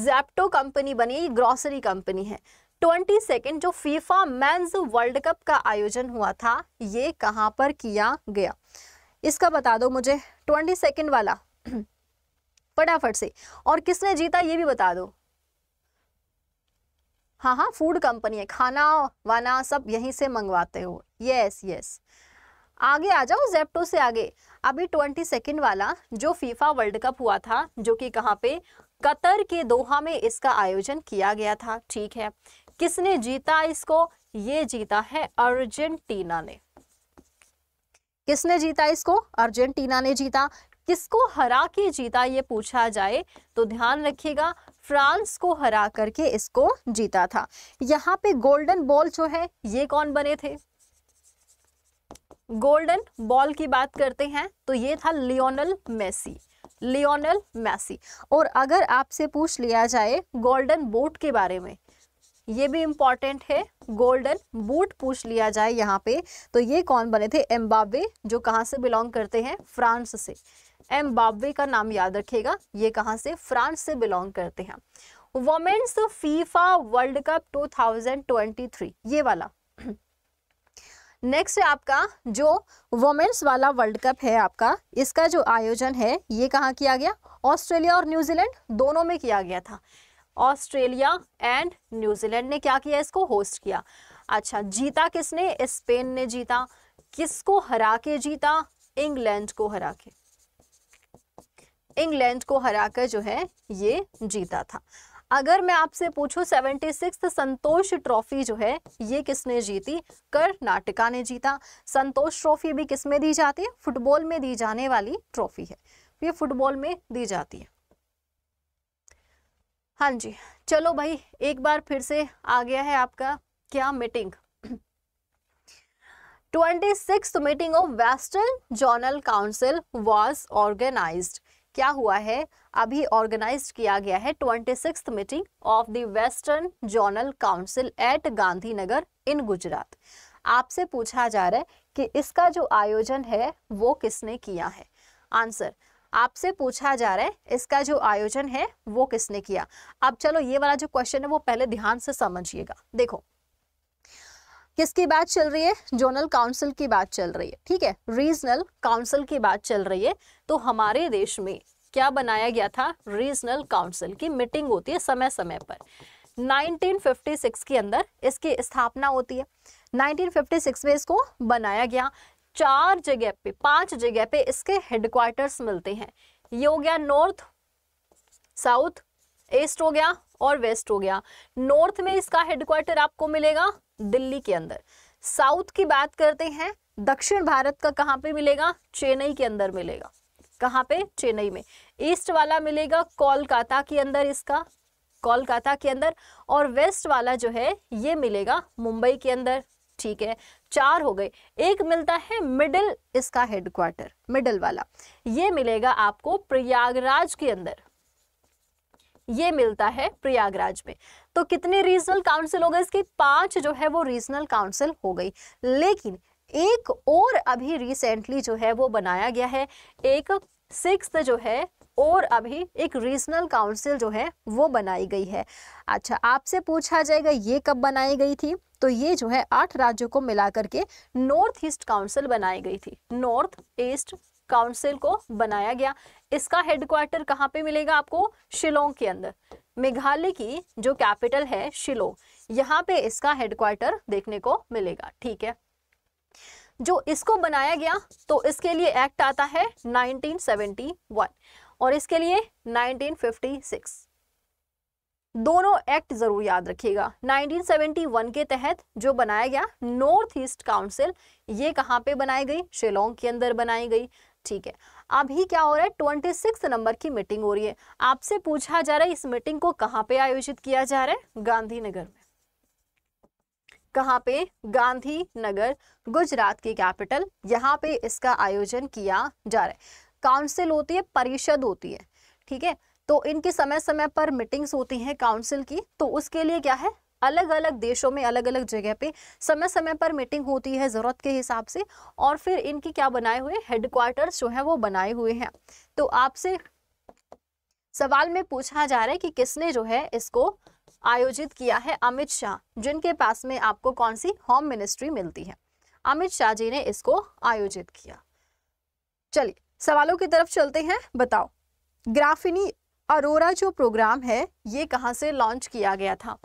जैप्टो कंपनी बनी ग्रोसरी कंपनी है ट्वेंटी सेकेंड जो फीफा मैं वर्ल्ड कप का आयोजन हुआ था ये कहां पर किया गया इसका बता दो मुझे ट्वेंटी सेकेंड वाला फटाफट से और किसने जीता ये भी बता दो हाँ हाँ फूड कंपनी है खाना वाना सब यहीं से मंगवाते हो यस यस आगे आ जाओ जेप्टो से आगे अभी ट्वेंटी सेकेंड वाला जो फीफा वर्ल्ड कप हुआ था जो कि कहाँ पे कतर के दोहा में इसका आयोजन किया गया था ठीक है किसने जीता इसको ये जीता है अर्जेंटीना ने किसने जीता इसको अर्जेंटीना ने जीता किसको हरा के जीता ये पूछा जाए तो ध्यान रखिएगा फ्रांस को हरा करके इसको जीता था यहाँ पे गोल्डन बॉल जो है ये कौन बने थे गोल्डन बॉल की बात करते हैं तो ये था लियोनल मेसी लियोनल मेसी और अगर आपसे पूछ लिया जाए गोल्डन बोट के बारे में ये भी इम्पॉर्टेंट है गोल्डन बूट पूछ लिया जाए यहाँ पे तो ये कौन बने थे एम्बाबे जो कहाँ से बिलोंग करते हैं फ्रांस से एम्बाबे का नाम याद रखेगा ये कहाँ से फ्रांस से बिलोंग करते हैं वोमेन्स फीफा वर्ल्ड कप 2023 ये वाला नेक्स्ट आपका जो वोमेन्स वाला वर्ल्ड कप है आपका इसका जो आयोजन है ये कहाँ किया गया ऑस्ट्रेलिया और न्यूजीलैंड दोनों में किया गया था ऑस्ट्रेलिया एंड न्यूजीलैंड ने क्या किया इसको होस्ट किया अच्छा जीता किसने स्पेन ने जीता किसको हरा के जीता इंग्लैंड को हरा के इंग्लैंड को हराकर जो है ये जीता था अगर मैं आपसे पूछूं सेवेंटी सिक्स संतोष ट्रॉफी जो है ये किसने जीती कर्नाटका ने जीता संतोष ट्रॉफी भी किसमें दी जाती है फुटबॉल में दी जाने वाली ट्रॉफी है ये फुटबॉल में दी जाती है हाँ जी चलो भाई एक बार फिर से आ गया है आपका क्या meeting twenty six meeting of western zonal council was organise क्या हुआ है अभी ऑर्गेनाइज किया गया है twenty six meeting of the western zonal council at Gandhinagar in Gujarat आपसे पूछा जा रहा है कि इसका जो आयोजन है वो किसने किया है आंसर आपसे पूछा जा रहा है इसका जो आयोजन है वो किसने किया अब चलो ये वाला जो क्वेश्चन है वो पहले ध्यान से समझिएगा देखो किसकी बात चल रही है जोनल काउंसिल की बात चल रही है ठीक है रीजनल काउंसिल की बात चल रही है तो हमारे देश में क्या बनाया गया था रीजनल काउंसिल की मीटिंग होती है समय समय पर 1956 के अंदर इसकी स्थापना होती है 1956 में इसको बनाया गया चार जगह पे पांच जगह पे इसके हेडक्वार्टर्स मिलते हैं ये हो गया नॉर्थ साउथ ईस्ट हो गया और वेस्ट हो गया नॉर्थ में इसका हेडक्वार्टर आपको मिलेगा दिल्ली के अंदर साउथ की बात करते हैं दक्षिण भारत का कहाँ पे मिलेगा चेन्नई के अंदर मिलेगा कहाँ पे चेन्नई में ईस्ट वाला मिलेगा कोलकाता के अंदर इसका कोलकाता के अंदर और वेस्ट वाला जो है ये मिलेगा मुंबई के अंदर ठीक है चार हो गए एक मिलता है मिडिल इसका हेडक्वार्टर मिडिल वाला ये मिलेगा आपको प्रयागराज के अंदर ये मिलता है प्रयागराज में तो कितने रीजनल काउंसिल हो गए इसकी पांच जो है वो रीजनल काउंसिल हो गई लेकिन एक और अभी रिसेंटली जो है वो बनाया गया है एक सिक्स जो है और अभी एक रीजनल काउंसिल जो है वो बनाई गई है अच्छा आपसे पूछा जाएगा ये कब बनाई गई थी तो ये जो है आठ राज्यों को मिलाकर के नॉर्थ ईस्ट काउंसिल बनाई गई थी नॉर्थ ईस्ट काउंसिल को बनाया गया इसका हेडक्वार्टर कहाँ पे मिलेगा आपको शिलोंग के अंदर मेघालय की जो कैपिटल है शिलोंग यहाँ पे इसका हेडक्वार्टर देखने को मिलेगा ठीक है जो इसको बनाया गया तो इसके लिए एक्ट आता है 1971 और इसके लिए 1956 दोनों एक्ट जरूर याद रखिएगा 1971 के तहत जो बनाया गया नॉर्थ ईस्ट काउंसिल ये कहाँ पे बनाई गई शिलोंग के अंदर बनाई गई ठीक है अभी क्या हो रहा है ट्वेंटी सिक्स नंबर की मीटिंग हो रही है आपसे पूछा जा रहा है इस मीटिंग को कहाँ पे आयोजित किया जा रहा है गांधीनगर में कहाँ पे गांधीनगर गुजरात की कैपिटल यहाँ पे इसका आयोजन किया जा रहा है काउंसिल होती है परिषद होती है ठीक है तो इनकी समय समय पर मीटिंग्स होती हैं काउंसिल की तो उसके लिए क्या है अलग अलग देशों में अलग अलग जगह पे समय समय पर मीटिंग होती है ज़रूरत के हिसाब से और फिर इनकी क्या बनाए हुए हेडक्वार्टर्स जो है वो बनाए हुए हैं तो आपसे सवाल में पूछा जा रहा है कि किसने जो है इसको आयोजित किया है अमित शाह जिनके पास में आपको कौन सी होम मिनिस्ट्री मिलती है अमित शाह जी ने इसको आयोजित किया चलिए सवालों की तरफ चलते हैं बताओ ग्राफिनी अरोरा जो प्रोग्राम है ये कहाँ से लॉन्च किया गया था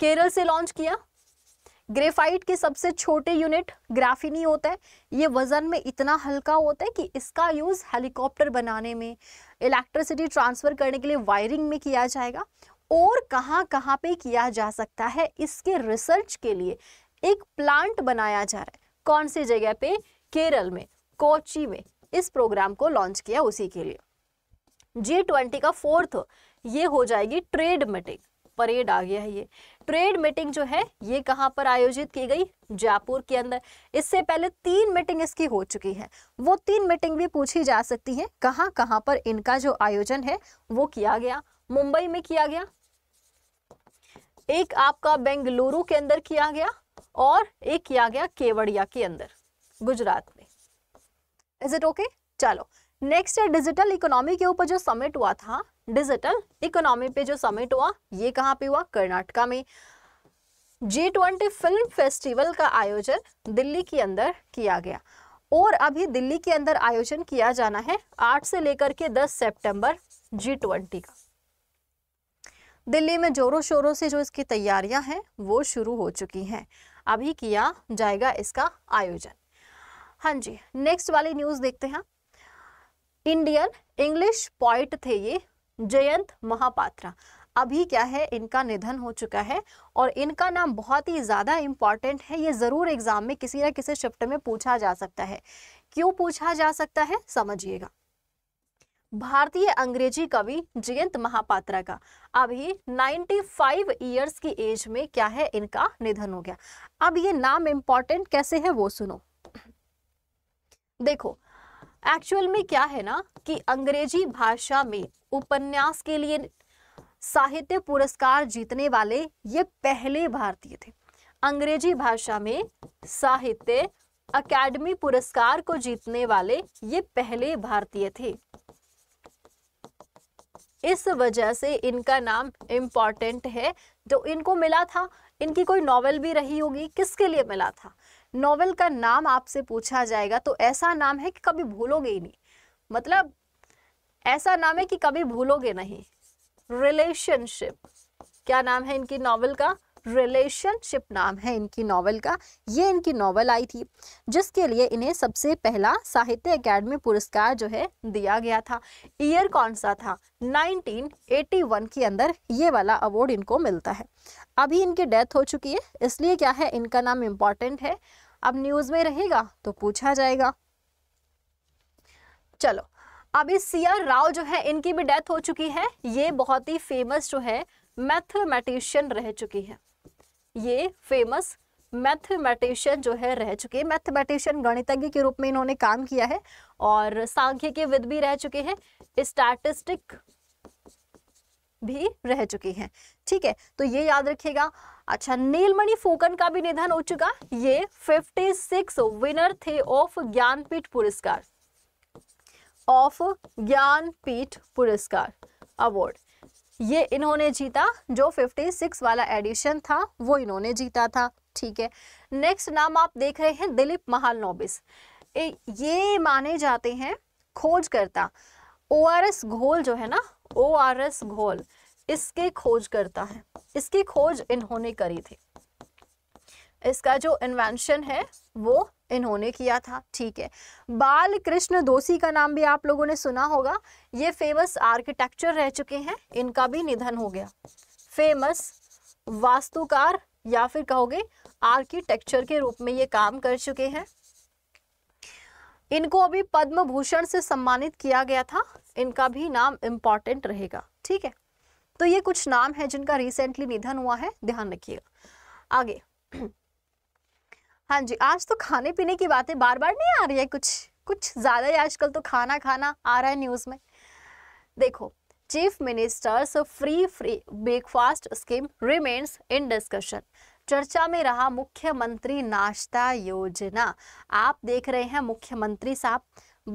केरल से लॉन्च किया ग्रेफाइट के सबसे छोटे यूनिट ग्राफिनी होता है ये वज़न में इतना हल्का होता है कि इसका यूज़ हेलीकॉप्टर बनाने में इलेक्ट्रिसिटी ट्रांसफ़र करने के लिए वायरिंग में किया जाएगा और कहाँ कहाँ पे किया जा सकता है इसके रिसर्च के लिए एक प्लांट बनाया जा रहा है कौन सी जगह पे केरल में कोची में इस प्रोग्राम को लॉन्च किया उसी के लिए जी ट्वेंटी का फोर्थ ये हो जाएगी ट्रेड मीटिंग परेड आ गया है ये ट्रेड मीटिंग जो है ये कहां पर आयोजित की गई जयपुर के अंदर इससे पहले तीन मीटिंग इसकी हो चुकी है वो तीन मीटिंग भी पूछी जा सकती है कहां कहां पर इनका जो आयोजन है वो किया गया मुंबई में किया गया एक आपका बेंगलुरु के अंदर किया गया और एक किया गया केवड़िया के अंदर गुजरात में इज इट ओके चलो नेक्स्ट है डिजिटल इकोनॉमी के ऊपर जो समिट हुआ था डिजिटल इकोनॉमी पे जो समिट हुआ ये कहाँ पे हुआ कर्नाटका में जी ट्वेंटी फिल्म फेस्टिवल का आयोजन दिल्ली के अंदर किया गया और अभी दिल्ली के अंदर आयोजन किया जाना है आठ से लेकर के दस सितंबर जी ट्वेंटी का दिल्ली में जोरों शोरों से जो इसकी तैयारियां हैं वो शुरू हो चुकी हैं अभी किया जाएगा इसका आयोजन हाँ जी नेक्स्ट वाली न्यूज़ देखते हैं इंडियन इंग्लिश पॉइट थे ये जयंत महापात्रा अभी क्या है इनका निधन हो चुका है और इनका नाम बहुत ही ज़्यादा इम्पॉर्टेंट है ये ज़रूर एग्जाम में किसी ना किसी शिफ्ट में पूछा जा सकता है क्यों पूछा जा सकता है समझिएगा भारतीय अंग्रेजी कवि जयंत महापात्रा का अभी 95 ईयर्स की एज में क्या है इनका निधन हो गया अब ये नाम इंपॉर्टेंट कैसे है वो सुनो देखो एक्चुअल में क्या है ना कि अंग्रेजी भाषा में उपन्यास के लिए साहित्य पुरस्कार जीतने वाले ये पहले भारतीय थे अंग्रेजी भाषा में साहित्य अकेडमी पुरस्कार को जीतने वाले ये पहले भारतीय थे इस वजह से इनका नाम इम्पॉर्टेंट है जो इनको मिला था इनकी कोई नॉवेल भी रही होगी किसके लिए मिला था नॉवेल का नाम आपसे पूछा जाएगा तो ऐसा नाम है कि कभी भूलोगे ही नहीं मतलब ऐसा नाम है कि कभी भूलोगे नहीं रिलेशनशिप क्या नाम है इनकी नॉवेल का रिलेशनशिप नाम है इनकी नॉवल का ये इनकी नॉवल आई थी जिसके लिए इन्हें सबसे पहला साहित्य अकेडमी पुरस्कार जो है दिया गया था ईयर कौन सा था 1981 के अंदर ये वाला अवार्ड इनको मिलता है अभी इनकी डेथ हो चुकी है इसलिए क्या है इनका नाम इम्पॉर्टेंट है अब न्यूज़ में रहेगा तो पूछा जाएगा चलो अभी आर राव जो है इनकी भी डेथ हो चुकी है ये बहुत ही फेमस जो है मैथमेटिशियन रह चुकी है ये फेमस मैथमेटिशियन जो है रह चुके हैं मैथमेटिशियन गणितज्ञ के रूप में इन्होंने काम किया है और सांख्यिकी विद भी रह चुके हैं स्टैटिस्टिक भी रह चुकी हैं ठीक है तो ये याद रखिएगा अच्छा नीलमणि फूकन का भी निधन हो चुका ये 56 विनर थे ऑफ ज्ञानपीठ पुरस्कार ऑफ ज्ञानपीठ पुरस्कार अवार्ड ये इन्होंने जीता जो 56 वाला एडिशन था वो इन्होंने जीता था ठीक है नेक्स्ट नाम आप देख रहे हैं दिलीप महाल नोबिस ये माने जाते हैं खोजकर्ता ओ आर एस घोल जो है ना ओ आर एस घोल इसके खोजकर्ता है इसकी खोज इन्होंने करी थी इसका जो इन्वेंशन है वो इन्होंने किया था ठीक है बाल कृष्ण दोषी का नाम भी आप लोगों ने सुना होगा ये फेमस आर्किटेक्चर रह चुके हैं इनका भी निधन हो गया फेमस वास्तुकार या फिर कहोगे आर्किटेक्चर के रूप में ये काम कर चुके हैं इनको अभी पद्म भूषण से सम्मानित किया गया था इनका भी नाम इम्पॉर्टेंट रहेगा ठीक है तो ये कुछ नाम है जिनका रिसेंटली निधन हुआ है ध्यान रखिएगा आगे हाँ जी आज तो खाने पीने की बातें बार बार नहीं आ रही है कुछ कुछ ज़्यादा ही आजकल तो खाना खाना आ रहा है न्यूज़ में देखो chief ministers free free breakfast scheme remains in discussion चर्चा में रहा मुख्यमंत्री नाश्ता योजना आप देख रहे हैं मुख्यमंत्री साहब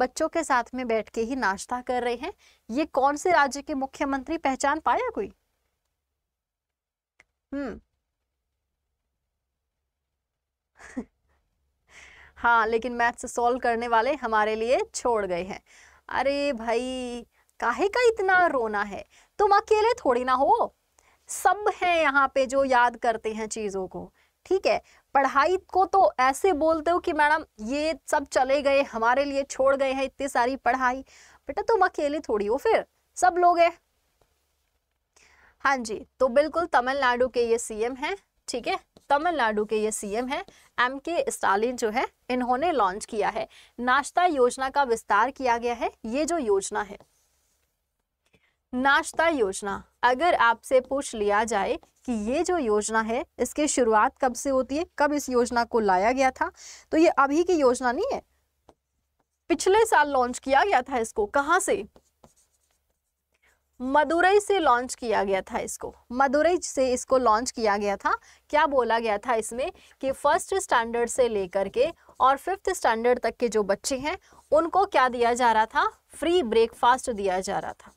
बच्चों के साथ में बैठ के ही नाश्ता कर रहे हैं ये कौन से राज्य के मुख्यमंत्री पहचान पाया कोई हम्म हाँ लेकिन मैथ्स सॉल्व करने वाले हमारे लिए छोड़ गए हैं अरे भाई काहे का इतना रोना है तुम अकेले थोड़ी ना हो सब हैं यहाँ पे जो याद करते हैं चीज़ों को ठीक है पढ़ाई को तो ऐसे बोलते हो कि मैडम ये सब चले गए हमारे लिए छोड़ गए हैं इतनी सारी पढ़ाई बेटा तुम अकेले थोड़ी हो फिर सब लोग है हाँ जी तो बिल्कुल तमिलनाडु के ये सीएम हैं ठीक है तमिलनाडु के ये सीएम हैं एम के स्टालिन जो है इन्होंने लॉन्च किया है नाश्ता योजना का विस्तार किया गया है ये जो योजना है नाश्ता योजना अगर आपसे पूछ लिया जाए कि ये जो योजना है इसकी शुरुआत कब से होती है कब इस योजना को लाया गया था तो ये अभी की योजना नहीं है पिछले साल लॉन्च किया गया था इसको कहाँ से मदुरई से लॉन्च किया गया था इसको मदुरई से इसको लॉन्च किया गया था क्या बोला गया था इसमें कि फर्स्ट स्टैंडर्ड से लेकर के और फिफ्थ स्टैंडर्ड तक के जो बच्चे हैं उनको क्या दिया जा रहा था फ्री ब्रेकफास्ट दिया जा रहा था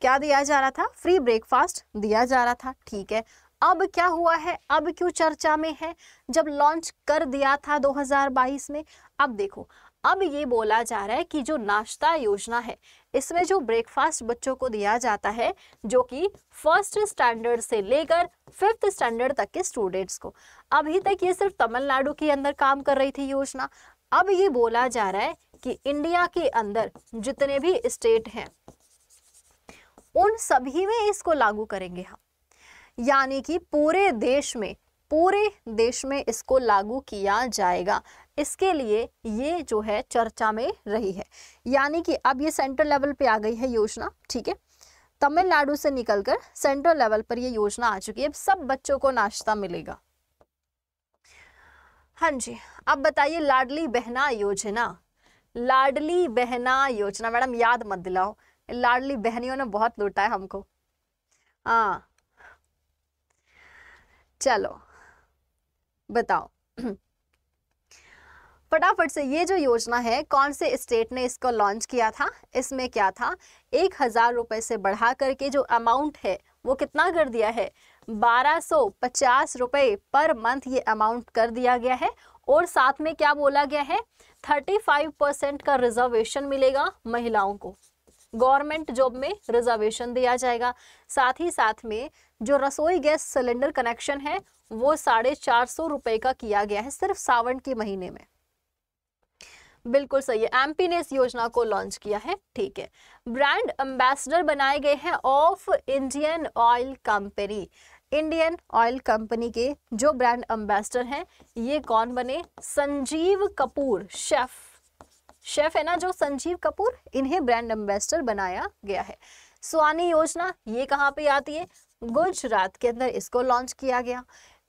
क्या दिया जा रहा था फ्री ब्रेकफास्ट दिया जा रहा था ठीक है अब क्या हुआ है अब क्यों चर्चा में है जब लॉन्च कर दिया था 2022 में अब देखो अब ये बोला जा रहा है कि जो नाश्ता योजना है इसमें जो ब्रेकफास्ट बच्चों को दिया जाता है जो कि फर्स्ट स्टैंडर्ड से लेकर फिफ्थ स्टैंडर्ड तक के स्टूडेंट्स को अभी तक ये सिर्फ तमिलनाडु के अंदर काम कर रही थी योजना अब ये बोला जा रहा है कि इंडिया के अंदर जितने भी स्टेट हैं उन सभी में इसको लागू करेंगे हम यानी कि पूरे देश में पूरे देश में इसको लागू किया जाएगा इसके लिए ये जो है चर्चा में रही है यानी कि अब ये सेंट्रल लेवल पे आ गई है योजना ठीक है तमिलनाडु से निकलकर सेंट्रल लेवल पर ये योजना आ चुकी है अब सब बच्चों को नाश्ता मिलेगा हाँ जी अब बताइए लाडली बहना योजना लाडली बहना योजना मैडम याद मत दिलाओ लाडली बहनियों ने बहुत लूटा है हमको हाँ चलो बताओ फटाफट से ये जो योजना है कौन से स्टेट ने इसको लॉन्च किया था इसमें क्या था एक हज़ार रुपये से बढ़ा करके जो अमाउंट है वो कितना कर दिया है बारह सौ पचास रुपये पर मंथ ये अमाउंट कर दिया गया है और साथ में क्या बोला गया है थर्टी फाइव परसेंट का रिजर्वेशन मिलेगा महिलाओं को गवर्नमेंट जॉब में रिजर्वेशन दिया जाएगा साथ ही साथ में जो रसोई गैस सिलेंडर कनेक्शन है वो साढ़े चार सौ रुपये का किया गया है सिर्फ सावन के महीने में बिल्कुल सही है एमपी ने इस योजना को लॉन्च किया है ठीक है ब्रांड एम्बेसडर बनाए गए हैं of Indian Oil company Indian Oil company के जो ब्रांड एम्बेसडर हैं ये कौन बने संजीव कपूर शेफ शेफ है ना जो संजीव कपूर इन्हें ब्रांड एम्बेसडर बनाया गया है सुहानी योजना ये कहाँ पे आती है गुजरात के अंदर इसको लॉन्च किया गया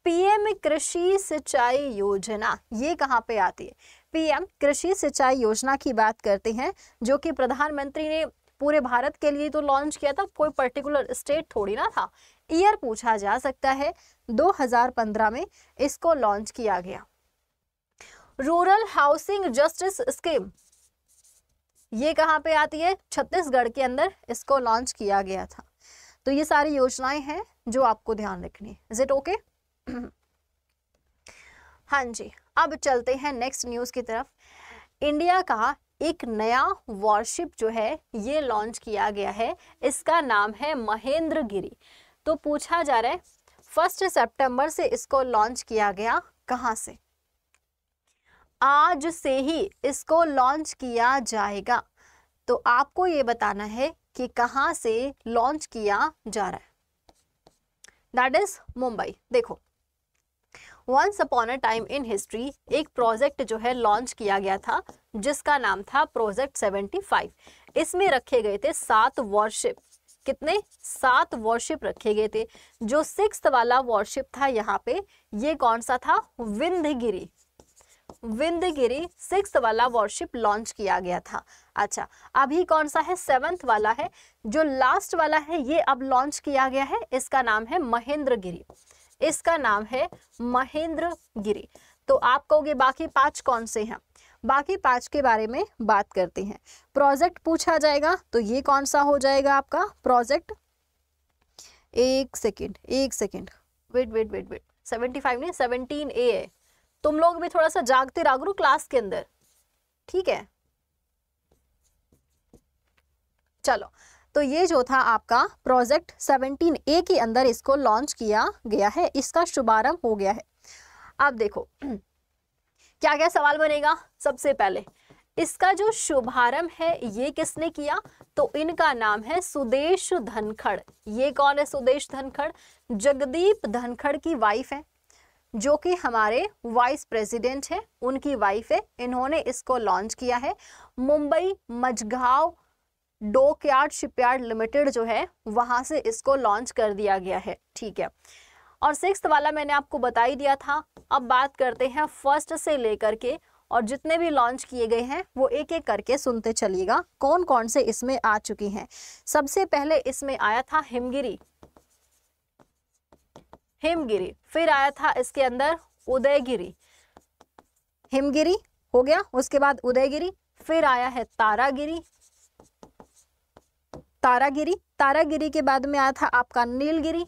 पीएम कृषि सिंचाई योजना ये कहाँ पे आती है पीएम कृषि सिंचाई योजना की बात करते हैं जो कि प्रधानमंत्री ने पूरे भारत के लिए तो लॉन्च किया था कोई पर्टिकुलर स्टेट थोड़ी ना था ईयर पूछा जा सकता है 2015 में इसको लॉन्च किया गया रूरल हाउसिंग जस्टिस स्कीम ये कहां पे आती है छत्तीसगढ़ के अंदर इसको लॉन्च किया गया था तो ये सारी योजनाएं हैं जो आपको ध्यान रखनी है इज इट ओके हाँ जी अब चलते हैं नेक्स्ट न्यूज़ की तरफ इंडिया का एक नया वॉरशिप जो है ये लॉन्च किया गया है इसका नाम है महेंद्र गिरी तो पूछा जा रहा है फर्स्ट सितंबर से इसको लॉन्च किया गया कहाँ से आज से ही इसको लॉन्च किया जाएगा तो आपको ये बताना है कि कहाँ से लॉन्च किया जा रहा है दैट इज मुंबई देखो once upon a time in history एक प्रोजेक्ट जो है लॉन्च किया गया था जिसका नाम था प्रोजेक्ट 75 इसमें रखे गए थे सात वॉरशिप कितने सात वॉरशिप रखे गए थे जो सिक्स वाला वॉरशिप था यहाँ पे ये कौन सा था विंधगिरी विंधगिरी सिक्स वाला वॉरशिप लॉन्च किया गया था अच्छा अभी कौन सा है सेवंथ वाला है जो लास्ट वाला है ये अब लॉन्च किया गया है इसका नाम है महेंद्रगिरी इसका नाम है महेंद्र गिरी तो आप कहोगे बाकी पांच कौन से हैं बाकी पांच के बारे में बात करते हैं प्रोजेक्ट पूछा जाएगा तो ये कौन सा हो जाएगा आपका प्रोजेक्ट एक सेकेंड एक second wait wait wait wait seventy five नहीं सेवनटीन ए है तुम लोग भी थोड़ा सा जागते रागरू क्लास के अंदर ठीक है चलो तो ये जो था आपका प्रोजेक्ट 17 ए के अंदर इसको लॉन्च किया गया है इसका शुभारंभ हो गया है अब देखो क्या क्या सवाल बनेगा सबसे पहले इसका जो शुभारंभ है ये किसने किया तो इनका नाम है सुदेश धनखड़ ये कौन है सुदेश धनखड़ जगदीप धनखड़ की वाइफ है जो कि हमारे वाइस प्रेसिडेंट है उनकी वाइफ है इन्होंने इसको लॉन्च किया है Mumbai Mazagon dockyard shipyard limited जो है वहां से इसको लॉन्च कर दिया गया है ठीक है और सिक्स वाला मैंने आपको बता ही दिया था अब बात करते हैं फर्स्ट से लेकर के और जितने भी लॉन्च किए गए हैं वो एक एक करके सुनते चलिएगा कौन कौन से इसमें आ चुकी हैं सबसे पहले इसमें आया था हिमगिरी हिमगिरी फिर आया था इसके अंदर उदयगिरी हिमगिरी हो गया उसके बाद उदयगिरी फिर आया है तारागिरी तारागिरी तारागिरी के बाद में आया था आपका नीलगिरी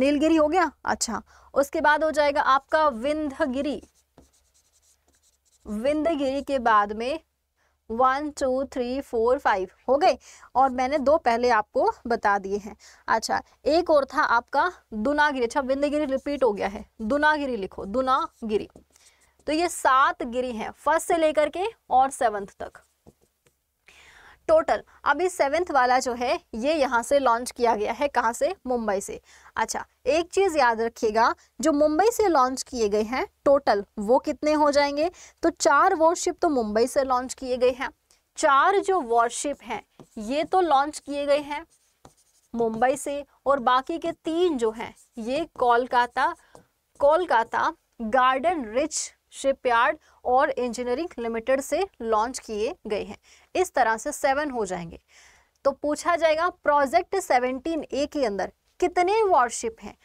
नीलगिरी हो गया अच्छा उसके बाद हो जाएगा आपका विंधगिरी विंधगिरी के बाद में one two three four five हो गए और मैंने दो पहले आपको बता दिए हैं अच्छा एक और था आपका दुनागिरी अच्छा विंदगिरी रिपीट हो गया है दुनागिरी लिखो दुनागिरी तो ये सात गिरी हैं फर्स्ट से लेकर के और सेवंथ तक टोटल अभी सेवेंथ वाला जो है ये यहाँ से लॉन्च किया गया है कहाँ से मुंबई से अच्छा एक चीज़ याद रखिएगा जो मुंबई से लॉन्च किए गए हैं टोटल वो कितने हो जाएंगे तो चार वॉरशिप तो मुंबई से लॉन्च किए गए हैं चार जो वॉरशिप हैं ये तो लॉन्च किए गए हैं मुंबई से और बाकी के तीन जो हैं ये Kolkata Kolkata garden reach shipyard और इंजीनियरिंग लिमिटेड से लॉन्च किए गए हैं इस तरह से सेवन हो जाएंगे तो पूछा जाएगा प्रोजेक्ट सेवनटीन ए के अंदर कितने वॉरशिप हैं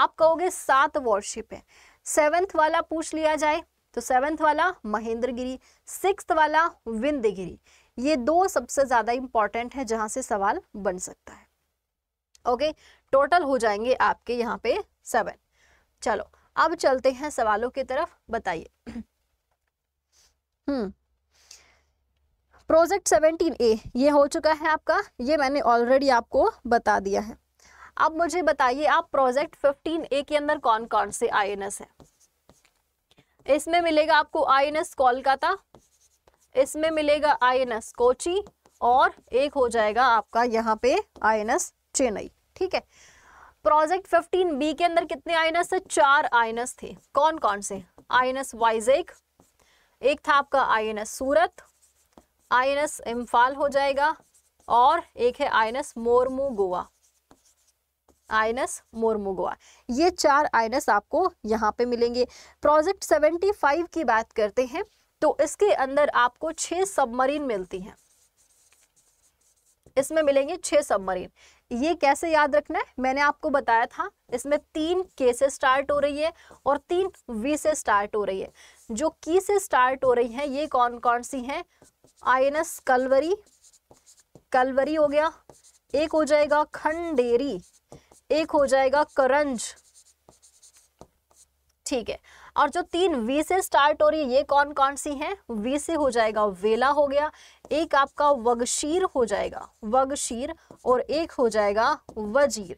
आप कहोगे सात वॉरशिप हैं सेवन्थ वाला पूछ लिया जाए तो सेवन्थ वाला महेंद्रगिरी सिक्स वाला विंदगिरी ये दो सबसे ज़्यादा इंपॉर्टेंट है जहां से सवाल बन सकता है ओके टोटल हो जाएंगे आपके यहाँ पे सेवन चलो अब चलते हैं सवालों की तरफ बताइए हम्म प्रोजेक्ट ए ये हो चुका है आपका ये मैंने ऑलरेडी आपको बता दिया है अब मुझे बताइए आप प्रोजेक्ट ए के अंदर कौन कौन से आई एन है इसमें मिलेगा आपको आई एन कोलकाता इसमें मिलेगा आई एन कोची और एक हो जाएगा आपका यहाँ पे आई एन चेन्नई ठीक है प्रोजेक्ट बी के अंदर कितने आई एस है चार एस थे कौन कौन से आई एस वाइजेक एक था आपका एस सूरत आई इम्फाल हो जाएगा और एक है I Goa S Mormugao ये चार आइनस आपको यहाँ पे मिलेंगे प्रोजेक्ट 75 की बात करते हैं तो इसके अंदर आपको छह सबमरीन मिलती हैं इसमें मिलेंगे छह सबमरीन ये कैसे याद रखना है मैंने आपको बताया था इसमें तीन के से स्टार्ट हो रही है और तीन वी से स्टार्ट हो रही है जो की से स्टार्ट हो रही है ये कौन कौन सी हैं आई कलवरी कलवरी हो गया एक हो जाएगा खंडेरी एक हो जाएगा करंज ठीक है और जो तीन वी से स्टार्ट हो रही है ये कौन कौन सी हैं वी से हो जाएगा वेला हो गया एक आपका वगशीर हो जाएगा वगशीर और एक हो जाएगा वजीर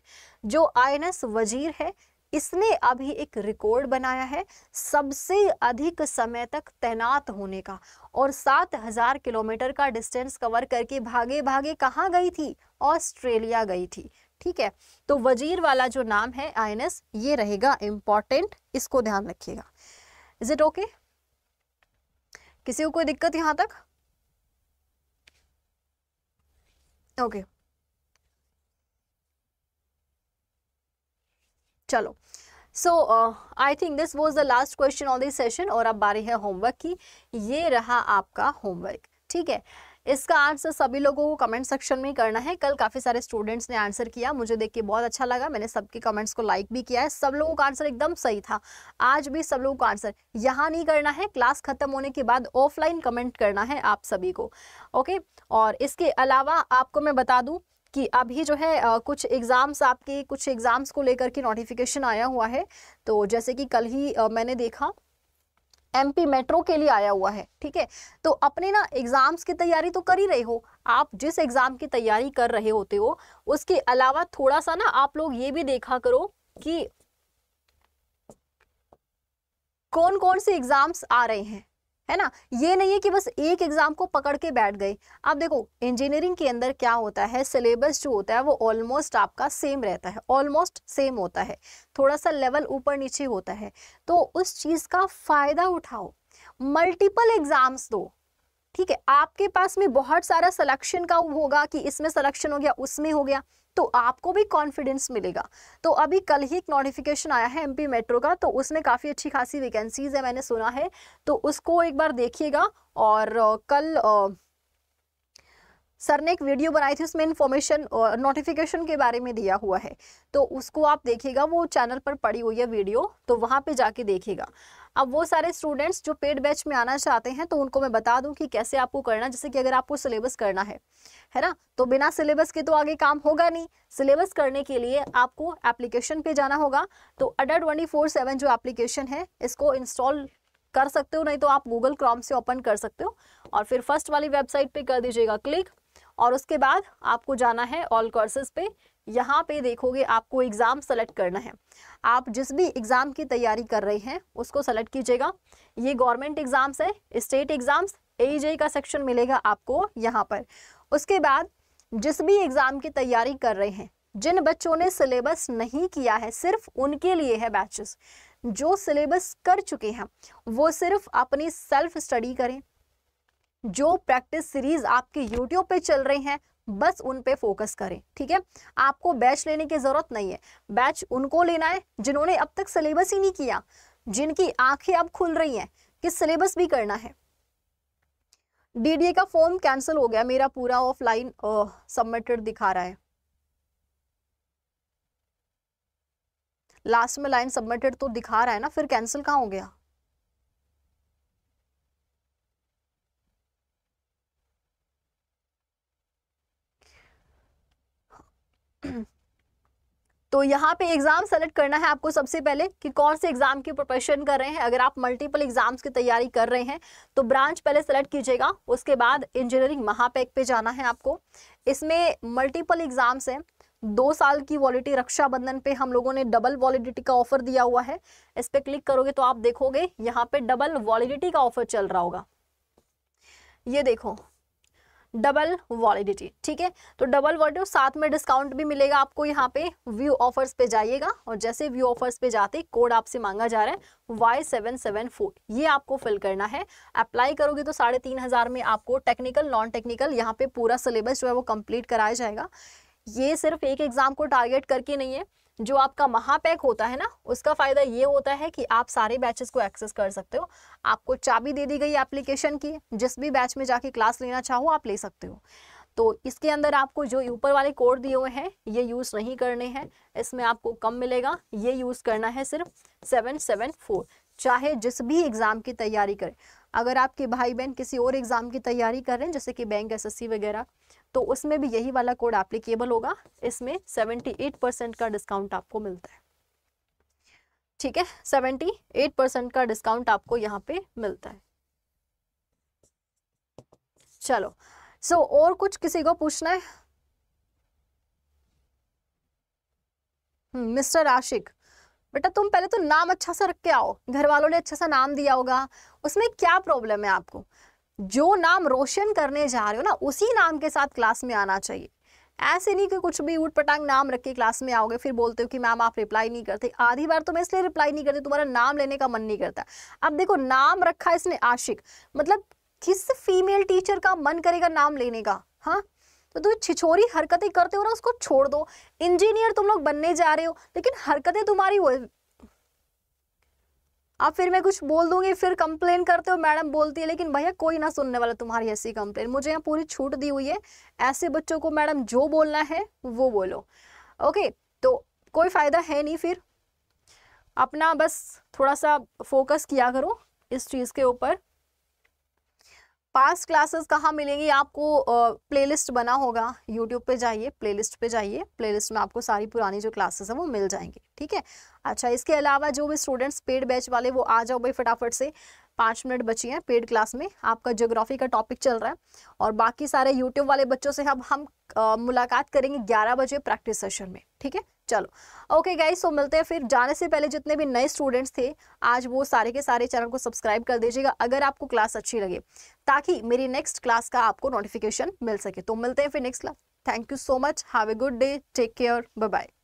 जो आई वजीर है इसने अभी एक रिकॉर्ड बनाया है सबसे अधिक समय तक तैनात होने का और 7000 किलोमीटर का डिस्टेंस कवर करके भागे भागे कहाँ गई थी ऑस्ट्रेलिया गई थी ठीक है तो वजीर वाला जो नाम है आई ये रहेगा इंपॉर्टेंट इसको ध्यान रखिएगा इज इट ओके किसी को कोई दिक्कत यहां तक ओके okay. चलो so I think this was the last question on this session और अब बारी है होमवर्क की ये रहा आपका होमवर्क ठीक है इसका आंसर सभी लोगों को कमेंट सेक्शन में करना है कल काफ़ी सारे स्टूडेंट्स ने आंसर किया मुझे देख के बहुत अच्छा लगा मैंने सबके कमेंट्स को लाइक भी किया है सब लोगों का आंसर एकदम सही था आज भी सब लोगों का आंसर यहाँ नहीं करना है क्लास खत्म होने के बाद ऑफलाइन कमेंट करना है आप सभी को ओके और इसके अलावा आपको मैं बता दूँ कि अभी जो है आ, कुछ एग्ज़ाम्स आपके कुछ एग्ज़ाम्स को लेकर के नोटिफिकेशन आया हुआ है तो जैसे कि कल ही आ, मैंने देखा एमपी मेट्रो के लिए आया हुआ है ठीक है तो अपने ना एग्ज़ाम्स की तैयारी तो कर ही रहे हो आप जिस एग्ज़ाम की तैयारी कर रहे होते हो उसके अलावा थोड़ा सा ना आप लोग ये भी देखा करो कि कौन कौन से एग्ज़ाम्स आ रहे हैं है ना ये नहीं है कि बस एक एग्जाम को पकड़ के बैठ गए आप देखो इंजीनियरिंग के अंदर क्या होता है सिलेबस जो होता है वो ऑलमोस्ट आपका सेम रहता है ऑलमोस्ट सेम होता है थोड़ा सा लेवल ऊपर नीचे होता है तो उस चीज़ का फ़ायदा उठाओ मल्टीपल एग्जाम्स दो ठीक है आपके पास में बहुत सारा सिलेक्शन का होगा कि इसमें सिलेक्शन हो गया उसमें हो गया तो आपको भी कॉन्फिडेंस मिलेगा तो अभी कल ही एक नोटिफिकेशन आया है एमपी मेट्रो का तो उसमें काफ़ी अच्छी खासी वैकेंसीज है मैंने सुना है तो उसको एक बार देखिएगा और कल सर ने एक वीडियो बनाई थी उसमें इन्फॉर्मेशन नोटिफिकेशन के बारे में दिया हुआ है तो उसको आप देखिएगा वो चैनल पर पड़ी हुई है वीडियो तो वहां पे जाके देखिएगा अब वो सारे स्टूडेंट्स जो पेड बैच में आना चाहते हैं तो उनको मैं बता दूं कि कैसे आपको करना जैसे कि अगर आपको सिलेबस करना है है ना तो बिना सिलेबस के तो आगे काम होगा नहीं सिलेबस करने के लिए आपको एप्लीकेशन पे जाना होगा तो अडर ट्वेंटी फोर सेवन जो एप्लीकेशन है इसको इंस्टॉल कर सकते हो नहीं तो आप गूगल क्रॉम से ओपन कर सकते हो और फिर फर्स्ट वाली वेबसाइट पर कर दीजिएगा क्लिक और उसके बाद आपको जाना है ऑल कोर्सेज पे यहाँ पे देखोगे आपको एग्ज़ाम सेलेक्ट करना है आप जिस भी एग्ज़ाम की तैयारी कर रहे हैं उसको सेलेक्ट कीजिएगा ये गवर्नमेंट एग्ज़ाम्स है स्टेट एग्ज़ाम्स ए का सेक्शन मिलेगा आपको यहाँ पर उसके बाद जिस भी एग्ज़ाम की तैयारी कर रहे हैं जिन बच्चों ने सिलेबस नहीं किया है सिर्फ उनके लिए है बैचेस जो सिलेबस कर चुके हैं वो सिर्फ अपनी सेल्फ स्टडी करें जो प्रैक्टिस सीरीज आपके यूट्यूब पे चल रहे हैं बस उन पे फोकस करें ठीक है आपको बैच लेने की ज़रूरत नहीं है बैच उनको लेना है जिन्होंने अब तक सिलेबस ही नहीं किया जिनकी आंखें अब खुल रही हैं कि सिलेबस भी करना है डीडीए का फॉर्म कैंसिल हो गया मेरा पूरा ऑफलाइन सबमिटेड दिखा रहा है लास्ट में लाइन सबमिटेड तो दिखा रहा है ना फिर कैंसिल कहाँ हो गया तो यहाँ पे एग्ज़ाम सेलेक्ट करना है आपको सबसे पहले कि कौन से एग्ज़ाम की प्रिपरेशन कर रहे हैं अगर आप मल्टीपल एग्ज़ाम्स की तैयारी कर रहे हैं तो ब्रांच पहले सेलेक्ट कीजिएगा उसके बाद इंजीनियरिंग महापैक पे जाना है आपको इसमें मल्टीपल एग्ज़ाम्स हैं दो साल की वॉलिडिटी रक्षाबंधन पे हम लोगों ने डबल वॉलिडिटी का ऑफर दिया हुआ है इस पर क्लिक करोगे तो आप देखोगे यहाँ पे डबल वॉलिडिटी का ऑफर चल रहा होगा ये देखो डबल वॉलिडिटी ठीक है तो डबल वॉलिडिटी साथ में डिस्काउंट भी मिलेगा आपको यहाँ पे व्यू ऑफर्स पे जाइएगा और जैसे व्यू ऑफर्स पे जाते कोड आपसे मांगा जा रहा है वाई सेवन सेवन फोर ये आपको फिल करना है अप्लाई करोगे तो साढ़े तीन हज़ार में आपको टेक्निकल नॉन टेक्निकल यहाँ पे पूरा सिलेबस जो है वो कंप्लीट कराया जाएगा ये सिर्फ एक एग्ज़ाम को टारगेट करके नहीं है जो आपका महापैक होता है ना उसका फ़ायदा ये होता है कि आप सारे बैचेस को एक्सेस कर सकते हो आपको चाबी दे दी गई एप्लीकेशन की जिस भी बैच में जाके क्लास लेना चाहो आप ले सकते हो तो इसके अंदर आपको जो ऊपर वाले कोड दिए हुए हैं ये यूज़ नहीं करने हैं इसमें आपको कम मिलेगा ये यूज़ करना है सिर्फ सेवन सेवन फोर चाहे जिस भी एग्ज़ाम की तैयारी करें अगर आपके भाई बहन किसी और एग्ज़ाम की तैयारी कर रहे हैं जैसे कि बैंक एसएससी वगैरह तो उसमें भी यही वाला कोड एप्लीकेबल होगा इसमें एट परसेंट का डिस्काउंट आपको मिलता है ठीक है एट परसेंट का डिस्काउंट आपको यहाँ पे मिलता है चलो सो so, और कुछ किसी को पूछना है हम्म, मिस्टर आशिक बेटा तुम पहले तो नाम अच्छा सा रख के आओ घर वालों ने अच्छा सा नाम दिया होगा उसमें क्या प्रॉब्लम है आपको जो नाम रोशन करने जा रहे हो ना उसी नाम के साथ क्लास में आना चाहिए ऐसे नहीं कि कुछ भी उठ पटांग नाम रख के क्लास में आओगे फिर बोलते हो कि मैम आप रिप्लाई नहीं करते आधी बार तो मैं इसलिए रिप्लाई नहीं करती तुम्हारा नाम लेने का मन नहीं करता अब देखो नाम रखा इसने आशिक मतलब किस फीमेल टीचर का मन करेगा नाम लेने का हाँ तो तुम छिछोरी हरकतें करते हो ना उसको छोड़ दो इंजीनियर तुम लोग बनने जा रहे हो लेकिन हरकतें तुम्हारी आप फिर मैं कुछ बोल दूंगी फिर कंप्लेन करते हो मैडम बोलती है लेकिन भैया कोई ना सुनने वाला तुम्हारी ऐसी कंप्लेन मुझे यहाँ पूरी छूट दी हुई है ऐसे बच्चों को मैडम जो बोलना है वो बोलो ओके तो कोई फ़ायदा है नहीं फिर अपना बस थोड़ा सा फोकस किया करो इस चीज़ के ऊपर पास्ट क्लासेस कहाँ मिलेंगी आपको प्लेलिस्ट बना होगा यूट्यूब पे जाइए प्लेलिस्ट पे जाइए प्लेलिस्ट में आपको सारी पुरानी जो क्लासेस हैं वो मिल जाएंगे ठीक है अच्छा इसके अलावा जो भी स्टूडेंट्स पेड बैच वाले वो आ जाओ भाई फटाफट से पाँच मिनट बची हैं पेड क्लास में आपका ज्योग्राफी का टॉपिक चल रहा है और बाकी सारे यूट्यूब वाले बच्चों से अब हम, हम आ, मुलाकात करेंगे ग्यारह बजे प्रैक्टिस सेशन में ठीक है चलो ओके गाइस सो मिलते हैं फिर जाने से पहले जितने भी नए स्टूडेंट्स थे आज वो सारे के सारे चैनल को सब्सक्राइब कर दीजिएगा अगर आपको क्लास अच्छी लगे ताकि मेरी नेक्स्ट क्लास का आपको नोटिफिकेशन मिल सके तो मिलते हैं फिर next class thank you so much have a good day take care bye bye